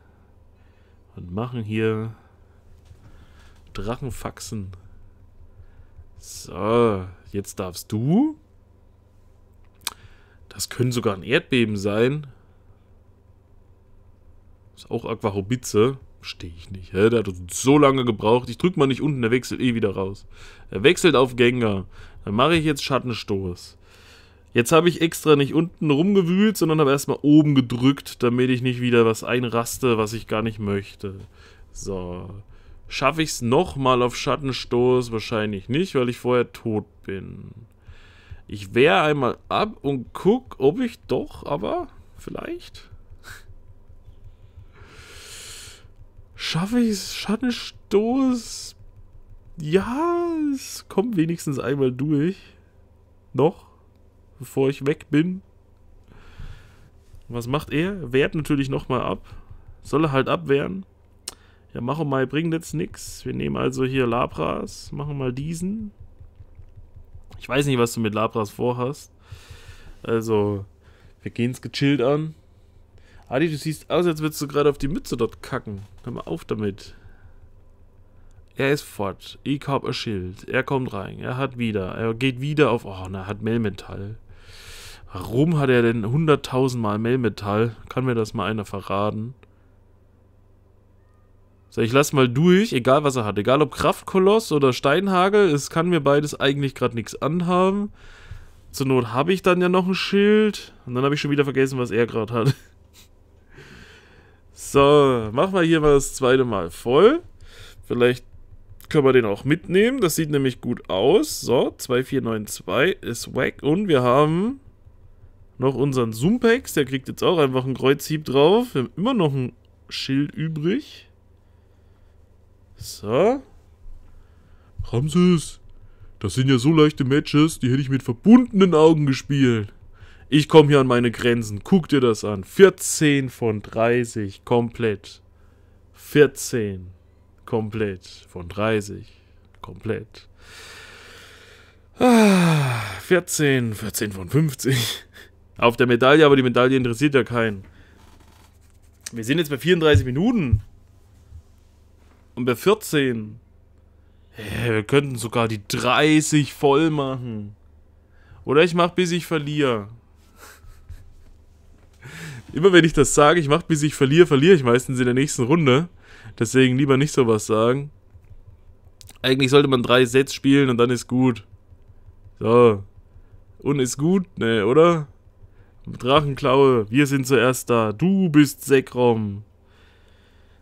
Und machen hier Drachenfaxen. So, jetzt darfst du. Das können sogar ein Erdbeben sein. Ist auch Aquahobitze. Verstehe ich nicht. Hä? Der hat so lange gebraucht. Ich drücke mal nicht unten, der wechselt eh wieder raus. Er wechselt auf Gänger. Dann mache ich jetzt Schattenstoß. Jetzt habe ich extra nicht unten rumgewühlt, sondern habe erstmal oben gedrückt, damit ich nicht wieder was einraste, was ich gar nicht möchte. So. Schaffe ich es nochmal auf Schattenstoß? Wahrscheinlich nicht, weil ich vorher tot bin. Ich wehre einmal ab und guck, ob ich doch, aber vielleicht. Schaffe ich es? Schattenstoß? Ja, es kommt wenigstens einmal durch. Noch. Bevor ich weg bin. Was macht er? Wehrt natürlich nochmal ab. Soll er halt abwehren. Ja, machen mal, bringt jetzt nichts. Wir nehmen also hier Labras. Machen mal diesen. Ich weiß nicht, was du mit Labras vorhast. Also, wir gehen es gechillt an. Adi, du siehst aus, als würdest du gerade auf die Mütze dort kacken. Hör mal auf damit. Er ist fort. Ich hab ein Schild. Er kommt rein. Er hat wieder. Er geht wieder auf... Oh, na, hat Melmetall. Warum hat er denn 100.000 Mal Melmetall? Kann mir das mal einer verraten? So, ich lass mal durch, egal was er hat. Egal ob Kraftkoloss oder Steinhagel, es kann mir beides eigentlich gerade nichts anhaben. Zur Not habe ich dann ja noch ein Schild. Und dann habe ich schon wieder vergessen, was er gerade hat. So, machen wir hier mal das zweite Mal voll. Vielleicht können wir den auch mitnehmen. Das sieht nämlich gut aus. So, 2492 ist weg. Und wir haben noch unseren Zoompex. Der kriegt jetzt auch einfach einen Kreuzhieb drauf. Wir haben immer noch ein Schild übrig. So. Ramses, das sind ja so leichte Matches, die hätte ich mit verbundenen Augen gespielt. Ich komme hier an meine Grenzen. Guck dir das an. 14 von 30 komplett. 14 komplett von 30 komplett. 14, ah, 14 von 50. Auf der Medaille, aber die Medaille interessiert ja keinen. Wir sind jetzt bei 34 Minuten. Und bei 14. Hey, wir könnten sogar die 30 voll machen. Oder ich mach bis ich verliere. Immer wenn ich das sage, ich mache, bis ich verliere, verliere ich meistens in der nächsten Runde. Deswegen lieber nicht sowas sagen. Eigentlich sollte man drei Sets spielen und dann ist gut. So. Und ist gut, ne, oder? Drachenklaue, wir sind zuerst da. Du bist Sekrom.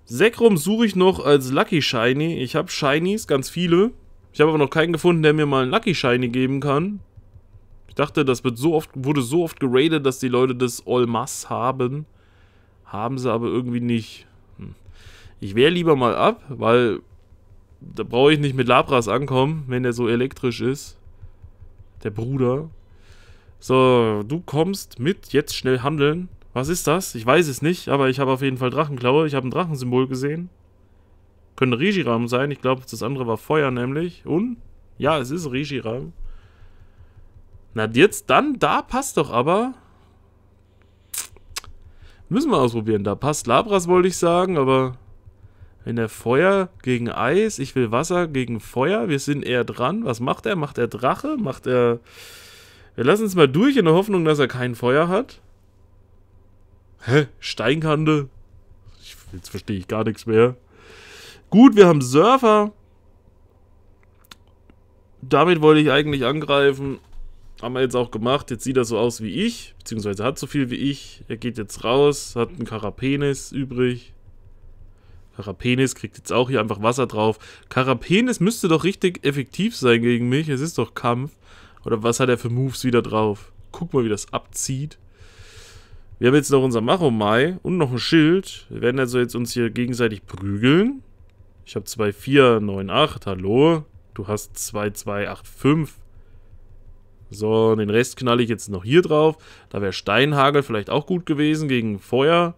Sekrom suche ich noch als Lucky Shiny. Ich habe Shinies, ganz viele. Ich habe aber noch keinen gefunden, der mir mal einen Lucky Shiny geben kann dachte, das wird so oft, wurde so oft geradet, dass die Leute das All-Mass haben. Haben sie aber irgendwie nicht. Hm. Ich wehre lieber mal ab, weil da brauche ich nicht mit Labras ankommen, wenn der so elektrisch ist. Der Bruder. So, du kommst mit, jetzt schnell handeln. Was ist das? Ich weiß es nicht, aber ich habe auf jeden Fall Drachenklaue. Ich habe ein Drachensymbol gesehen. Könnte Regiram sein. Ich glaube, das andere war Feuer nämlich. Und? Ja, es ist Regiram. Na, jetzt dann, da passt doch aber. Müssen wir ausprobieren. Da passt Labras, wollte ich sagen, aber wenn er Feuer gegen Eis, ich will Wasser gegen Feuer, wir sind eher dran. Was macht er? Macht er Drache? Macht er... Wir lassen es mal durch in der Hoffnung, dass er kein Feuer hat. Hä? Steinkante? Ich, jetzt verstehe ich gar nichts mehr. Gut, wir haben Surfer. Damit wollte ich eigentlich angreifen haben wir jetzt auch gemacht. Jetzt sieht er so aus wie ich, beziehungsweise hat so viel wie ich. Er geht jetzt raus, hat einen Karapenis übrig. Karapenis kriegt jetzt auch hier einfach Wasser drauf. Karapenis müsste doch richtig effektiv sein gegen mich. Es ist doch Kampf. Oder was hat er für Moves wieder drauf? Guck mal, wie das abzieht. Wir haben jetzt noch unser Machomai und noch ein Schild. Wir werden also jetzt uns hier gegenseitig prügeln. Ich habe 2, 4, 9, 8. Hallo. Du hast 2, 2, 8, 5. So, und den Rest knalle ich jetzt noch hier drauf. Da wäre Steinhagel vielleicht auch gut gewesen gegen Feuer.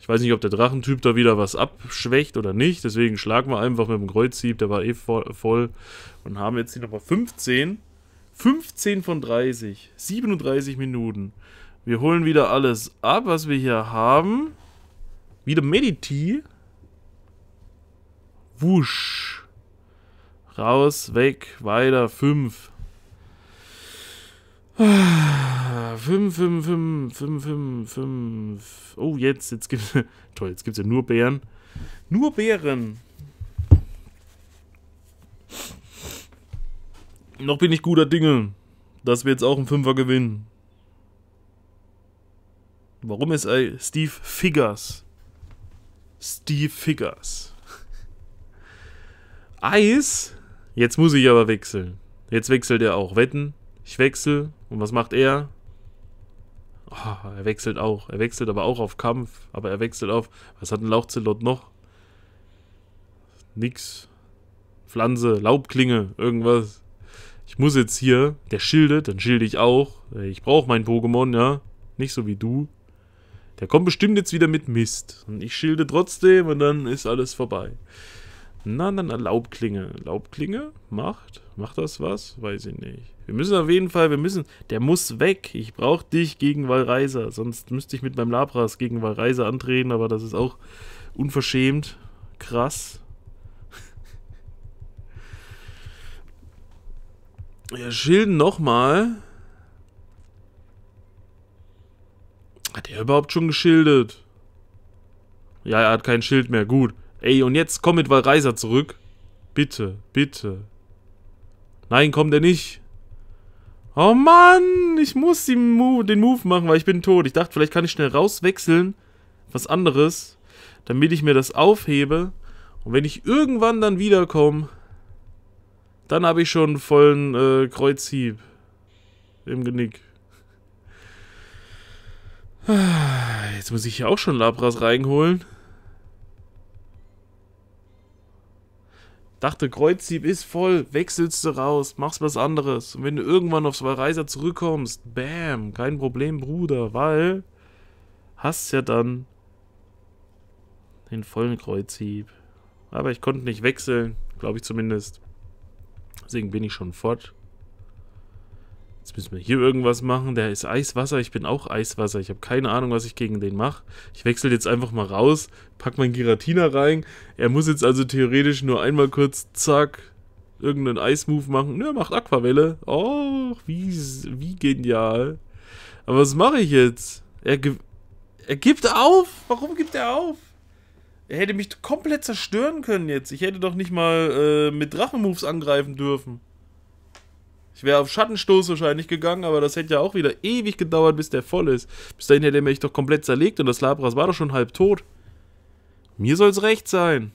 Ich weiß nicht, ob der Drachentyp da wieder was abschwächt oder nicht. Deswegen schlagen wir einfach mit dem Kreuzhieb. Der war eh voll. Und haben jetzt hier nochmal 15. 15 von 30. 37 Minuten. Wir holen wieder alles ab, was wir hier haben. Wieder Mediti. Wusch. Raus, weg, weiter, 5. 5, 5, 5, 5, 5, 5. Oh, jetzt, jetzt gibt es. Toll, jetzt gibt es ja nur Bären. Nur Bären. Noch bin ich guter Dinge, dass wir jetzt auch einen Fünfer gewinnen. Warum ist äh, Steve Figures? Steve Figures. Eis? Jetzt muss ich aber wechseln. Jetzt wechselt er auch. Wetten? Ich wechsle. Und was macht er? Oh, er wechselt auch. Er wechselt aber auch auf Kampf. Aber er wechselt auf... Was hat ein Lauchzelot noch? Nix. Pflanze, Laubklinge, irgendwas. Ich muss jetzt hier... Der schildet, dann schilde ich auch. Ich brauche mein Pokémon, ja. Nicht so wie du. Der kommt bestimmt jetzt wieder mit Mist. Und ich schilde trotzdem und dann ist alles vorbei. Na, dann Laubklinge. Laubklinge? Macht? Macht das was? Weiß ich nicht. Wir müssen auf jeden Fall, wir müssen. Der muss weg. Ich brauche dich gegen Walreiser. Sonst müsste ich mit meinem Labras gegen Walreiser antreten, aber das ist auch unverschämt. Krass. Ja, Schilden nochmal. Hat er überhaupt schon geschildet? Ja, er hat kein Schild mehr. Gut. Ey, und jetzt komm mit Valreiser zurück. Bitte, bitte. Nein, kommt er nicht. Oh Mann, ich muss den Move, den Move machen, weil ich bin tot. Ich dachte, vielleicht kann ich schnell rauswechseln. Was anderes. Damit ich mir das aufhebe. Und wenn ich irgendwann dann wiederkomme, dann habe ich schon vollen äh, Kreuzhieb im Genick. Ah, jetzt muss ich hier auch schon Labras reinholen. dachte, Kreuzhieb ist voll, wechselst du raus, machst was anderes. Und wenn du irgendwann aufs Walreiser zurückkommst, bam, kein Problem, Bruder, weil hast ja dann den vollen Kreuzhieb. Aber ich konnte nicht wechseln, glaube ich zumindest. Deswegen bin ich schon fort. Jetzt müssen wir hier irgendwas machen. Der ist Eiswasser. Ich bin auch Eiswasser. Ich habe keine Ahnung, was ich gegen den mache. Ich wechsle jetzt einfach mal raus, pack meinen Giratina rein. Er muss jetzt also theoretisch nur einmal kurz, zack, irgendeinen Eismove machen. Nö, ja, macht Aquavelle. Oh, wie, wie genial. Aber was mache ich jetzt? Er, er gibt auf. Warum gibt er auf? Er hätte mich komplett zerstören können jetzt. Ich hätte doch nicht mal äh, mit Drachenmoves angreifen dürfen. Ich wäre auf Schattenstoß wahrscheinlich gegangen, aber das hätte ja auch wieder ewig gedauert, bis der voll ist. Bis dahin hätte er mich doch komplett zerlegt und das Labras war doch schon halb tot. Mir soll's recht sein,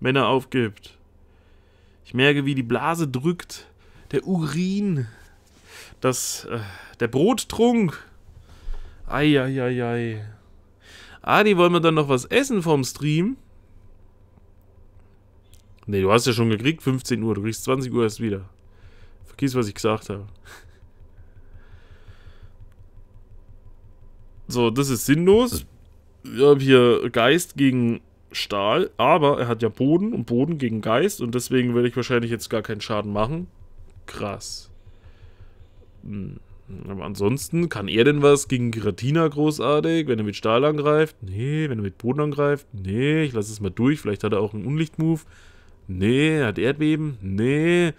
wenn er aufgibt. Ich merke, wie die Blase drückt, der Urin, das, äh, der Brottrunk. Eieiei. Adi, wollen wir dann noch was essen vom Stream? Ne, du hast ja schon gekriegt, 15 Uhr, du kriegst 20 Uhr erst wieder. Vergiss, was ich gesagt habe. So, das ist sinnlos. Wir haben hier Geist gegen Stahl, aber er hat ja Boden und Boden gegen Geist und deswegen werde ich wahrscheinlich jetzt gar keinen Schaden machen. Krass. Hm, aber ansonsten, kann er denn was gegen Giratina großartig, wenn er mit Stahl angreift? Nee, wenn er mit Boden angreift? Nee, ich lasse es mal durch, vielleicht hat er auch einen Unlicht-Move. Nee, er hat Erdbeben? Nee,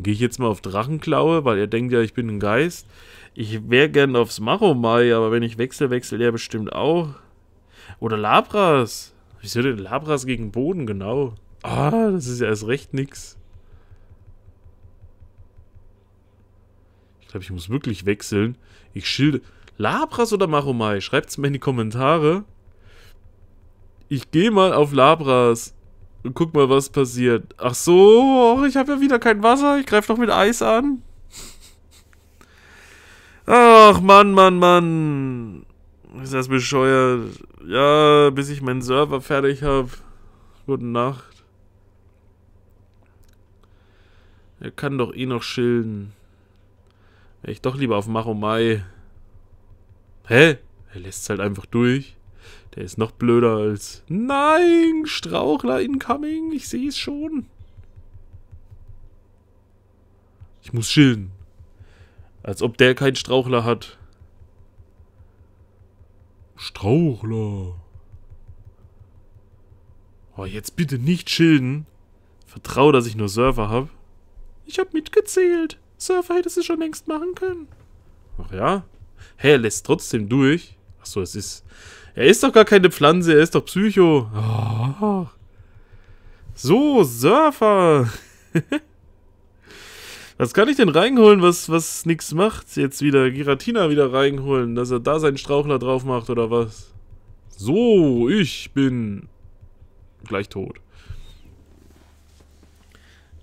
dann gehe ich jetzt mal auf Drachenklaue, weil er denkt ja, ich bin ein Geist. Ich wäre gern aufs Maromai, aber wenn ich wechsle, wechselt er bestimmt auch. Oder Labras. Wieso denn Labras gegen Boden, genau? Ah, das ist ja erst recht nix. Ich glaube, ich muss wirklich wechseln. Ich schilde... Labras oder Maromai? Schreibt es mir in die Kommentare. Ich gehe mal auf Labras. Und guck mal, was passiert. Ach so, oh, ich habe ja wieder kein Wasser. Ich greife doch mit Eis an. Ach, Mann, Mann, Mann. Ist das bescheuert. Ja, bis ich meinen Server fertig habe. Gute Nacht. Er kann doch eh noch schilden. Wäre ich doch lieber auf Machomai. Hä? Er lässt es halt einfach durch. Der ist noch blöder als... Nein, Strauchler incoming, ich sehe es schon. Ich muss schilden. Als ob der kein Strauchler hat. Strauchler. Oh, jetzt bitte nicht schilden. Vertraue, dass ich nur Surfer habe. Ich habe mitgezählt. Surfer hättest du schon längst machen können. Ach ja? Hä, hey, er lässt trotzdem durch. Achso, es ist... Er ist doch gar keine Pflanze, er ist doch Psycho. Oh. So, Surfer. was kann ich denn reinholen, was, was nix macht? Jetzt wieder Giratina wieder reinholen, dass er da seinen Strauchler drauf macht oder was? So, ich bin gleich tot.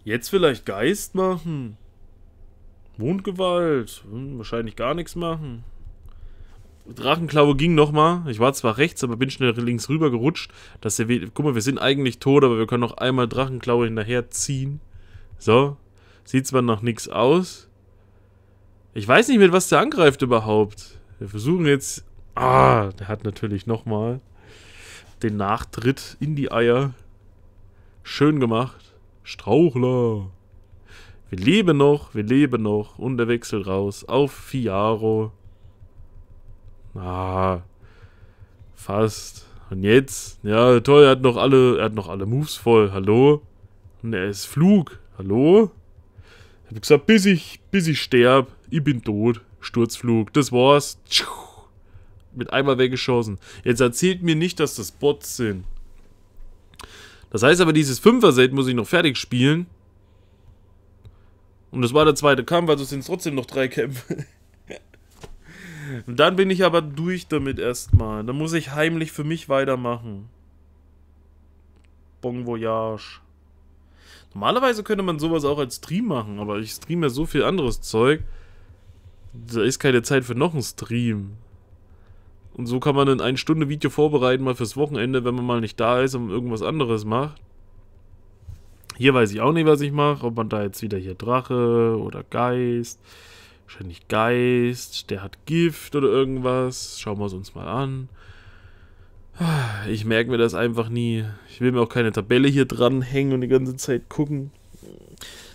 Jetzt vielleicht Geist machen? Mondgewalt? Hm, wahrscheinlich gar nichts machen. Drachenklaue ging nochmal. Ich war zwar rechts, aber bin schnell links rüber gerutscht. Dass der Guck mal, wir sind eigentlich tot, aber wir können noch einmal Drachenklaue hinterher ziehen. So. Sieht zwar noch nichts aus. Ich weiß nicht, mit was der angreift überhaupt. Wir versuchen jetzt... Ah, der hat natürlich nochmal den Nachtritt in die Eier. Schön gemacht. Strauchler. Wir leben noch, wir leben noch. Und der Wechsel raus auf Fiaro. Ah, fast. Und jetzt? Ja, toll, er hat noch alle, er hat noch alle Moves voll. Hallo? Und er ist Flug. Hallo? Ich hab gesagt, bis ich, bis ich sterb, ich bin tot. Sturzflug, das war's. Mit einmal weggeschossen. Jetzt erzählt mir nicht, dass das Bots sind. Das heißt aber, dieses Fünfer-Set muss ich noch fertig spielen. Und das war der zweite Kampf, also sind es trotzdem noch drei Kämpfe. dann bin ich aber durch damit erstmal. Dann muss ich heimlich für mich weitermachen. Bon Voyage. Normalerweise könnte man sowas auch als Stream machen, aber ich streame ja so viel anderes Zeug. Da ist keine Zeit für noch einen Stream. Und so kann man ein 1 Stunde Video vorbereiten, mal fürs Wochenende, wenn man mal nicht da ist und irgendwas anderes macht. Hier weiß ich auch nicht, was ich mache, ob man da jetzt wieder hier Drache oder Geist. Wahrscheinlich Geist, der hat Gift oder irgendwas. Schauen wir es uns mal an. Ich merke mir das einfach nie. Ich will mir auch keine Tabelle hier dranhängen und die ganze Zeit gucken.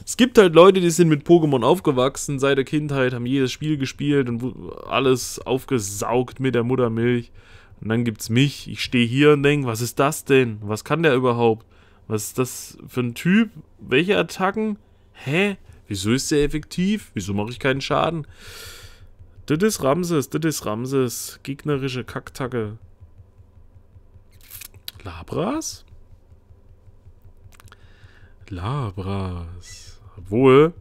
Es gibt halt Leute, die sind mit Pokémon aufgewachsen, seit der Kindheit, haben jedes Spiel gespielt und alles aufgesaugt mit der Muttermilch. Und dann gibt's mich. Ich stehe hier und denke, was ist das denn? Was kann der überhaupt? Was ist das für ein Typ? Welche Attacken? Hä? Wieso ist der effektiv? Wieso mache ich keinen Schaden? Das ist Ramses, das ist Ramses. Gegnerische Kacktacke. Labras? Labras. Obwohl,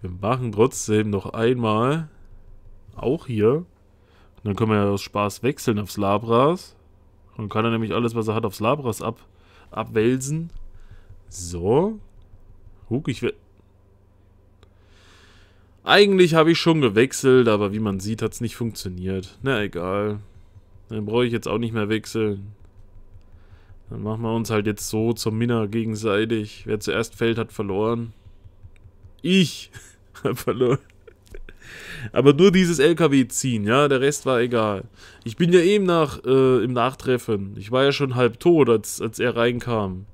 wir machen trotzdem noch einmal. Auch hier. Und dann können wir ja aus Spaß wechseln aufs Labras. Und kann er nämlich alles, was er hat, aufs Labras ab, abwälzen. So. Huck, ich werde... Eigentlich habe ich schon gewechselt, aber wie man sieht, hat es nicht funktioniert. Na egal. Dann brauche ich jetzt auch nicht mehr wechseln. Dann machen wir uns halt jetzt so zum Minner gegenseitig. Wer zuerst fällt, hat verloren. Ich habe verloren. Aber nur dieses LKW ziehen, ja, der Rest war egal. Ich bin ja eben nach, äh, im Nachtreffen. Ich war ja schon halb tot, als, als er reinkam.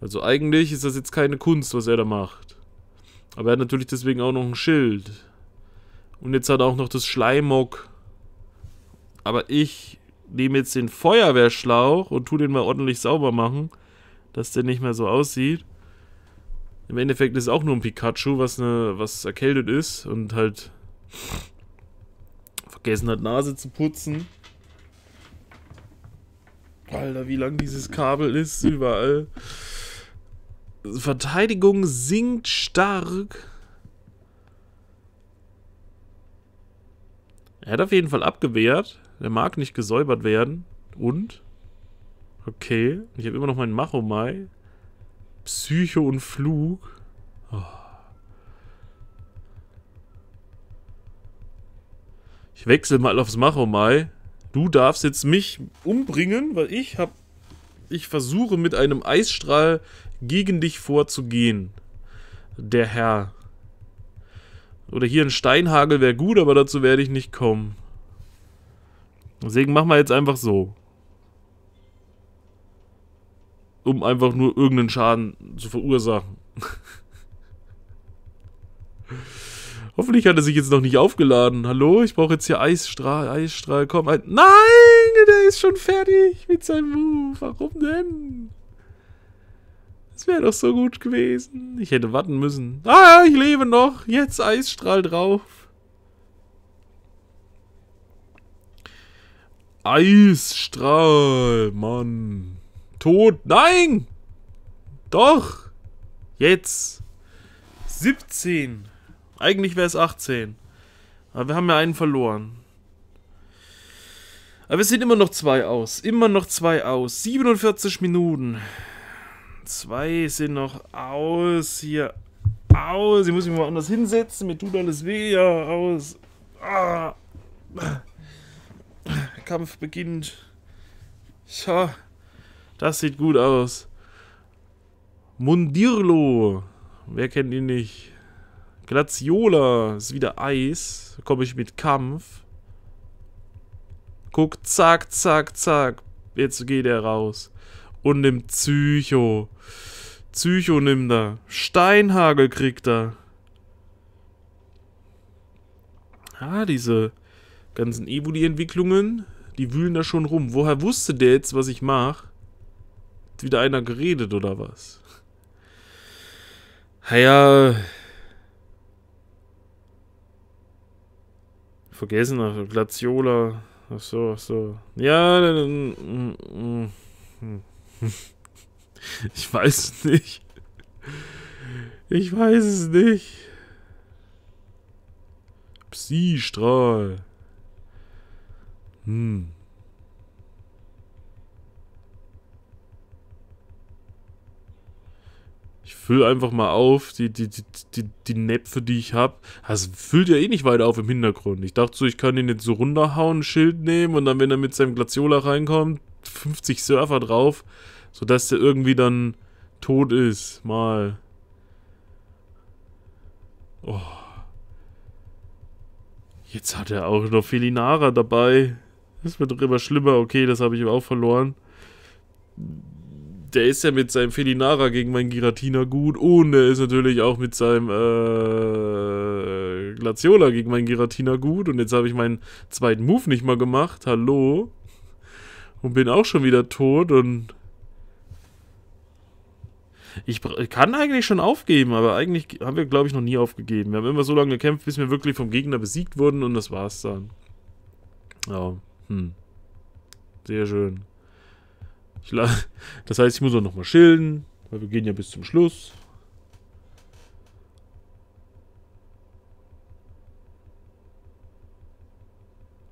Also eigentlich ist das jetzt keine Kunst, was er da macht. Aber er hat natürlich deswegen auch noch ein Schild. Und jetzt hat er auch noch das Schleimog. Aber ich nehme jetzt den Feuerwehrschlauch und tue den mal ordentlich sauber machen, dass der nicht mehr so aussieht. Im Endeffekt ist es auch nur ein Pikachu, was, eine, was erkältet ist und halt vergessen hat, Nase zu putzen. Alter, wie lang dieses Kabel ist, überall. Verteidigung sinkt stark. Er hat auf jeden Fall abgewehrt. Er mag nicht gesäubert werden. Und? Okay. Ich habe immer noch meinen Machomai. Psycho und Flug. Oh. Ich wechsle mal aufs Machomai. Du darfst jetzt mich umbringen, weil ich habe... Ich versuche mit einem Eisstrahl gegen dich vorzugehen, der Herr. Oder hier ein Steinhagel wäre gut, aber dazu werde ich nicht kommen. Deswegen machen wir jetzt einfach so. Um einfach nur irgendeinen Schaden zu verursachen. Hoffentlich hat er sich jetzt noch nicht aufgeladen. Hallo, ich brauche jetzt hier Eisstrahl, Eisstrahl, komm. Nein, der ist schon fertig mit seinem Move. Warum denn? Es wäre doch so gut gewesen. Ich hätte warten müssen. Ah, ich lebe noch. Jetzt Eisstrahl drauf. Eisstrahl, Mann. Tod. Nein! Doch! Jetzt. 17. Eigentlich wäre es 18. Aber wir haben ja einen verloren. Aber es sind immer noch zwei aus. Immer noch zwei aus. 47 Minuten. Zwei sind noch aus. Hier. Aus. Ich muss mich mal anders hinsetzen. Mir tut alles weh. Ja, aus. Ah. Kampf beginnt. Ja. Das sieht gut aus. Mundirlo. Wer kennt ihn nicht? Glaziola. ist wieder Eis. Komme ich mit Kampf. Guck, zack, zack, zack. Jetzt geht er raus und nimmt Psycho. Psycho nimmt er. Steinhagel kriegt er. Ah, diese ganzen Evoli-Entwicklungen, die wühlen da schon rum. Woher wusste der jetzt, was ich mache? Hat wieder einer geredet oder was? Naja. Vergessen, also Glaciola. Ach so, ach so. Ja, dann. Mm, mm, mm. Ich weiß es nicht. Ich weiß es nicht. Psi-Strahl. Hm. Ich fülle einfach mal auf, die, die, die, die, die Näpfe, die ich habe. Das füllt ja eh nicht weiter auf im Hintergrund. Ich dachte so, ich kann ihn jetzt so runterhauen, ein Schild nehmen und dann, wenn er mit seinem Glaziola reinkommt, 50 Surfer drauf, sodass der irgendwie dann tot ist. Mal. Oh. Jetzt hat er auch noch Felinara dabei. Das wird doch immer schlimmer. Okay, das habe ich ihm auch verloren. Der ist ja mit seinem Felinara gegen meinen Giratina gut. Und er ist natürlich auch mit seinem äh, Glaciola gegen meinen Giratina gut. Und jetzt habe ich meinen zweiten Move nicht mal gemacht. Hallo? und bin auch schon wieder tot und ich kann eigentlich schon aufgeben, aber eigentlich haben wir, glaube ich, noch nie aufgegeben. Wir haben immer so lange gekämpft, bis wir wirklich vom Gegner besiegt wurden und das war's dann. Ja, hm. Sehr schön. das heißt, ich muss auch nochmal schilden, weil wir gehen ja bis zum Schluss.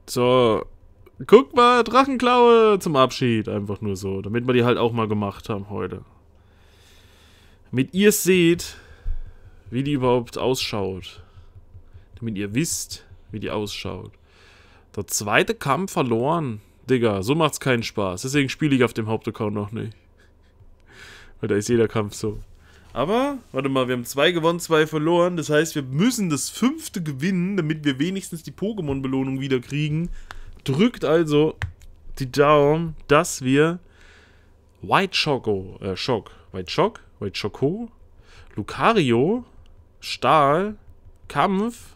So, guck mal, Drachenklaue zum Abschied. Einfach nur so, damit wir die halt auch mal gemacht haben heute. Damit ihr seht, wie die überhaupt ausschaut. Damit ihr wisst, wie die ausschaut. Der zweite Kampf verloren. Digga, so macht's keinen Spaß. Deswegen spiele ich auf dem Hauptaccount noch nicht. Weil da ist jeder Kampf so. Aber, warte mal, wir haben zwei gewonnen, zwei verloren. Das heißt, wir müssen das fünfte gewinnen, damit wir wenigstens die Pokémon-Belohnung wieder kriegen drückt also die Daumen, dass wir White Choco, äh, Schock, White Shock, White Choco, Lucario, Stahl, Kampf.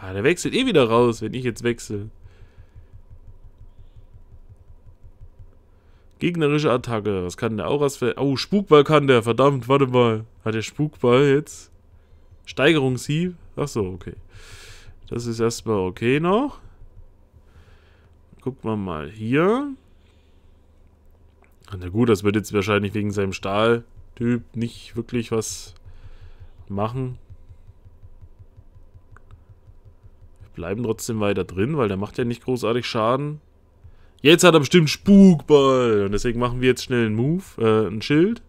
Ah, der wechselt eh wieder raus, wenn ich jetzt wechsle. Gegnerische Attacke. Was kann der Auras... Oh, Spukball kann der. Verdammt, warte mal. Hat der Spukball jetzt? Steigerungshieb? Ach so, okay. Das ist erstmal okay noch gucken wir mal hier. Na gut, das wird jetzt wahrscheinlich wegen seinem Stahltyp nicht wirklich was machen. Wir bleiben trotzdem weiter drin, weil der macht ja nicht großartig Schaden. Jetzt hat er bestimmt Spukball. Und deswegen machen wir jetzt schnell einen Move, äh, ein Schild.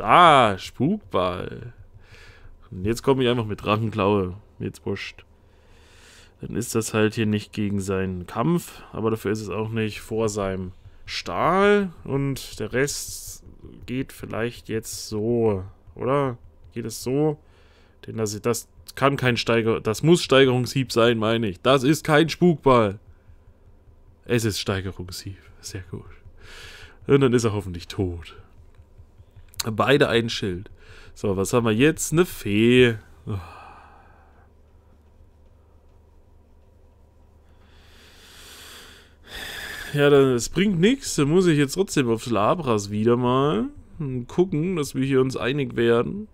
ah, Spukball. Und jetzt komme ich einfach mit Drachenklaue. Jetzt wurscht dann ist das halt hier nicht gegen seinen Kampf, aber dafür ist es auch nicht vor seinem Stahl und der Rest geht vielleicht jetzt so, oder? Geht es so? Denn das, das kann kein Steiger, das muss Steigerungshieb sein, meine ich. Das ist kein Spukball. Es ist Steigerungshieb. Sehr gut. Und dann ist er hoffentlich tot. Beide ein Schild. So, was haben wir jetzt? Eine Fee. Oh. Ja, das bringt nichts. Da muss ich jetzt trotzdem auf Labras wieder mal gucken, dass wir hier uns einig werden.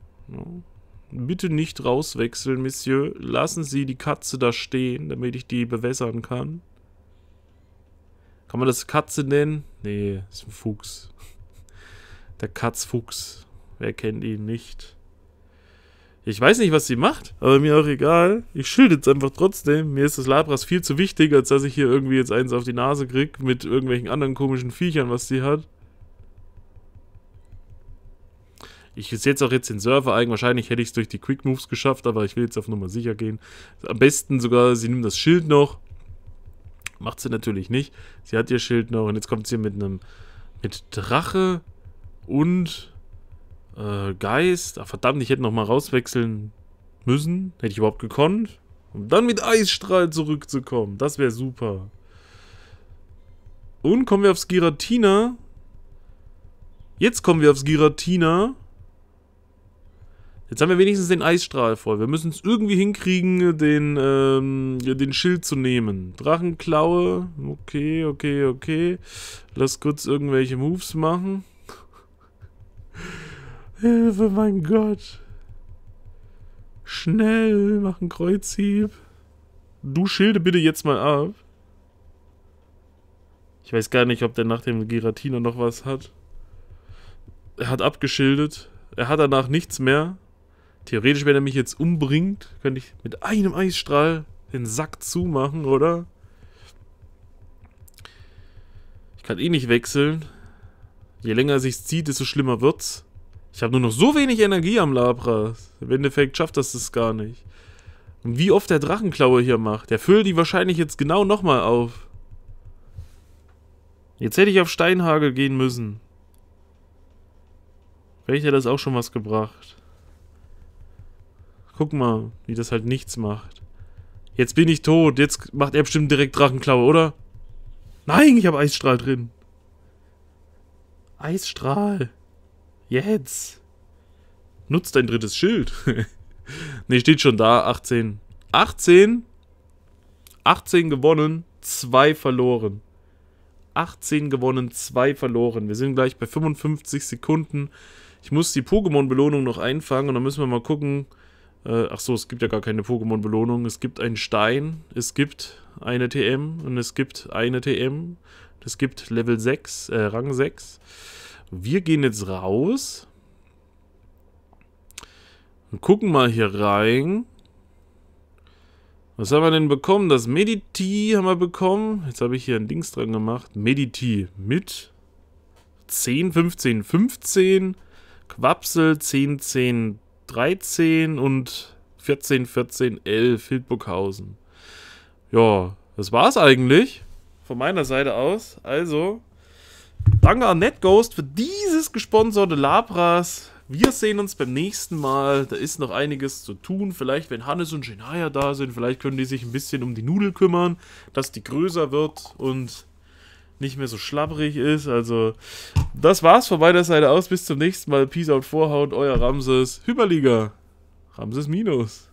Bitte nicht rauswechseln, Monsieur. Lassen Sie die Katze da stehen, damit ich die bewässern kann. Kann man das Katze nennen? Nee, ist ein Fuchs. Der Katzfuchs. Wer kennt ihn nicht? Ich weiß nicht, was sie macht, aber mir auch egal. Ich schilde jetzt einfach trotzdem. Mir ist das Labras viel zu wichtig, als dass ich hier irgendwie jetzt eins auf die Nase krieg mit irgendwelchen anderen komischen Viechern, was sie hat. Ich setze auch jetzt den Server ein. Wahrscheinlich hätte ich es durch die Quick Moves geschafft, aber ich will jetzt auf Nummer sicher gehen. Am besten sogar, sie nimmt das Schild noch. Macht sie natürlich nicht. Sie hat ihr Schild noch und jetzt kommt sie mit einem mit Drache und äh, Geist. Ach, verdammt, ich hätte nochmal rauswechseln müssen. Hätte ich überhaupt gekonnt. Um dann mit Eisstrahl zurückzukommen. Das wäre super. Und kommen wir aufs Giratina. Jetzt kommen wir aufs Giratina. Jetzt haben wir wenigstens den Eisstrahl voll. Wir müssen es irgendwie hinkriegen, den, ähm, den Schild zu nehmen. Drachenklaue. Okay, okay, okay. Lass kurz irgendwelche Moves machen. Hilfe, mein Gott. Schnell, mach einen Kreuzhieb. Du schilde bitte jetzt mal ab. Ich weiß gar nicht, ob der nach dem Giratina noch was hat. Er hat abgeschildet. Er hat danach nichts mehr. Theoretisch, wenn er mich jetzt umbringt, könnte ich mit einem Eisstrahl den Sack zumachen, oder? Ich kann eh nicht wechseln. Je länger sich's zieht, desto schlimmer wird's. Ich habe nur noch so wenig Energie am Labras. Im Endeffekt schafft das das gar nicht. Und wie oft der Drachenklaue hier macht. Der füllt die wahrscheinlich jetzt genau nochmal auf. Jetzt hätte ich auf Steinhagel gehen müssen. Vielleicht hätte das auch schon was gebracht. Guck mal, wie das halt nichts macht. Jetzt bin ich tot. Jetzt macht er bestimmt direkt Drachenklaue, oder? Nein, ich habe Eisstrahl drin. Eisstrahl. Jetzt. Nutzt dein drittes Schild. ne, steht schon da. 18. 18? 18 gewonnen, 2 verloren. 18 gewonnen, 2 verloren. Wir sind gleich bei 55 Sekunden. Ich muss die Pokémon-Belohnung noch einfangen und dann müssen wir mal gucken. Äh, ach so, es gibt ja gar keine Pokémon-Belohnung. Es gibt einen Stein, es gibt eine TM und es gibt eine TM. Es gibt Level 6, äh, Rang 6. Wir gehen jetzt raus. Und gucken mal hier rein. Was haben wir denn bekommen? Das Mediti haben wir bekommen. Jetzt habe ich hier ein Dings dran gemacht. Mediti mit 10, 15, 15. Quapsel 10, 10, 13 und 14, 14, 11 Hildburghausen. Ja, das war es eigentlich. Von meiner Seite aus. Also, Danke an NetGhost für dieses gesponserte Labras. Wir sehen uns beim nächsten Mal. Da ist noch einiges zu tun. Vielleicht, wenn Hannes und Genaya da sind, vielleicht können die sich ein bisschen um die Nudel kümmern, dass die größer wird und nicht mehr so schlapprig ist. Also, das war's von meiner Seite aus. Bis zum nächsten Mal. Peace out, Vorhaut, euer Ramses. Hyperliga. Ramses Minus.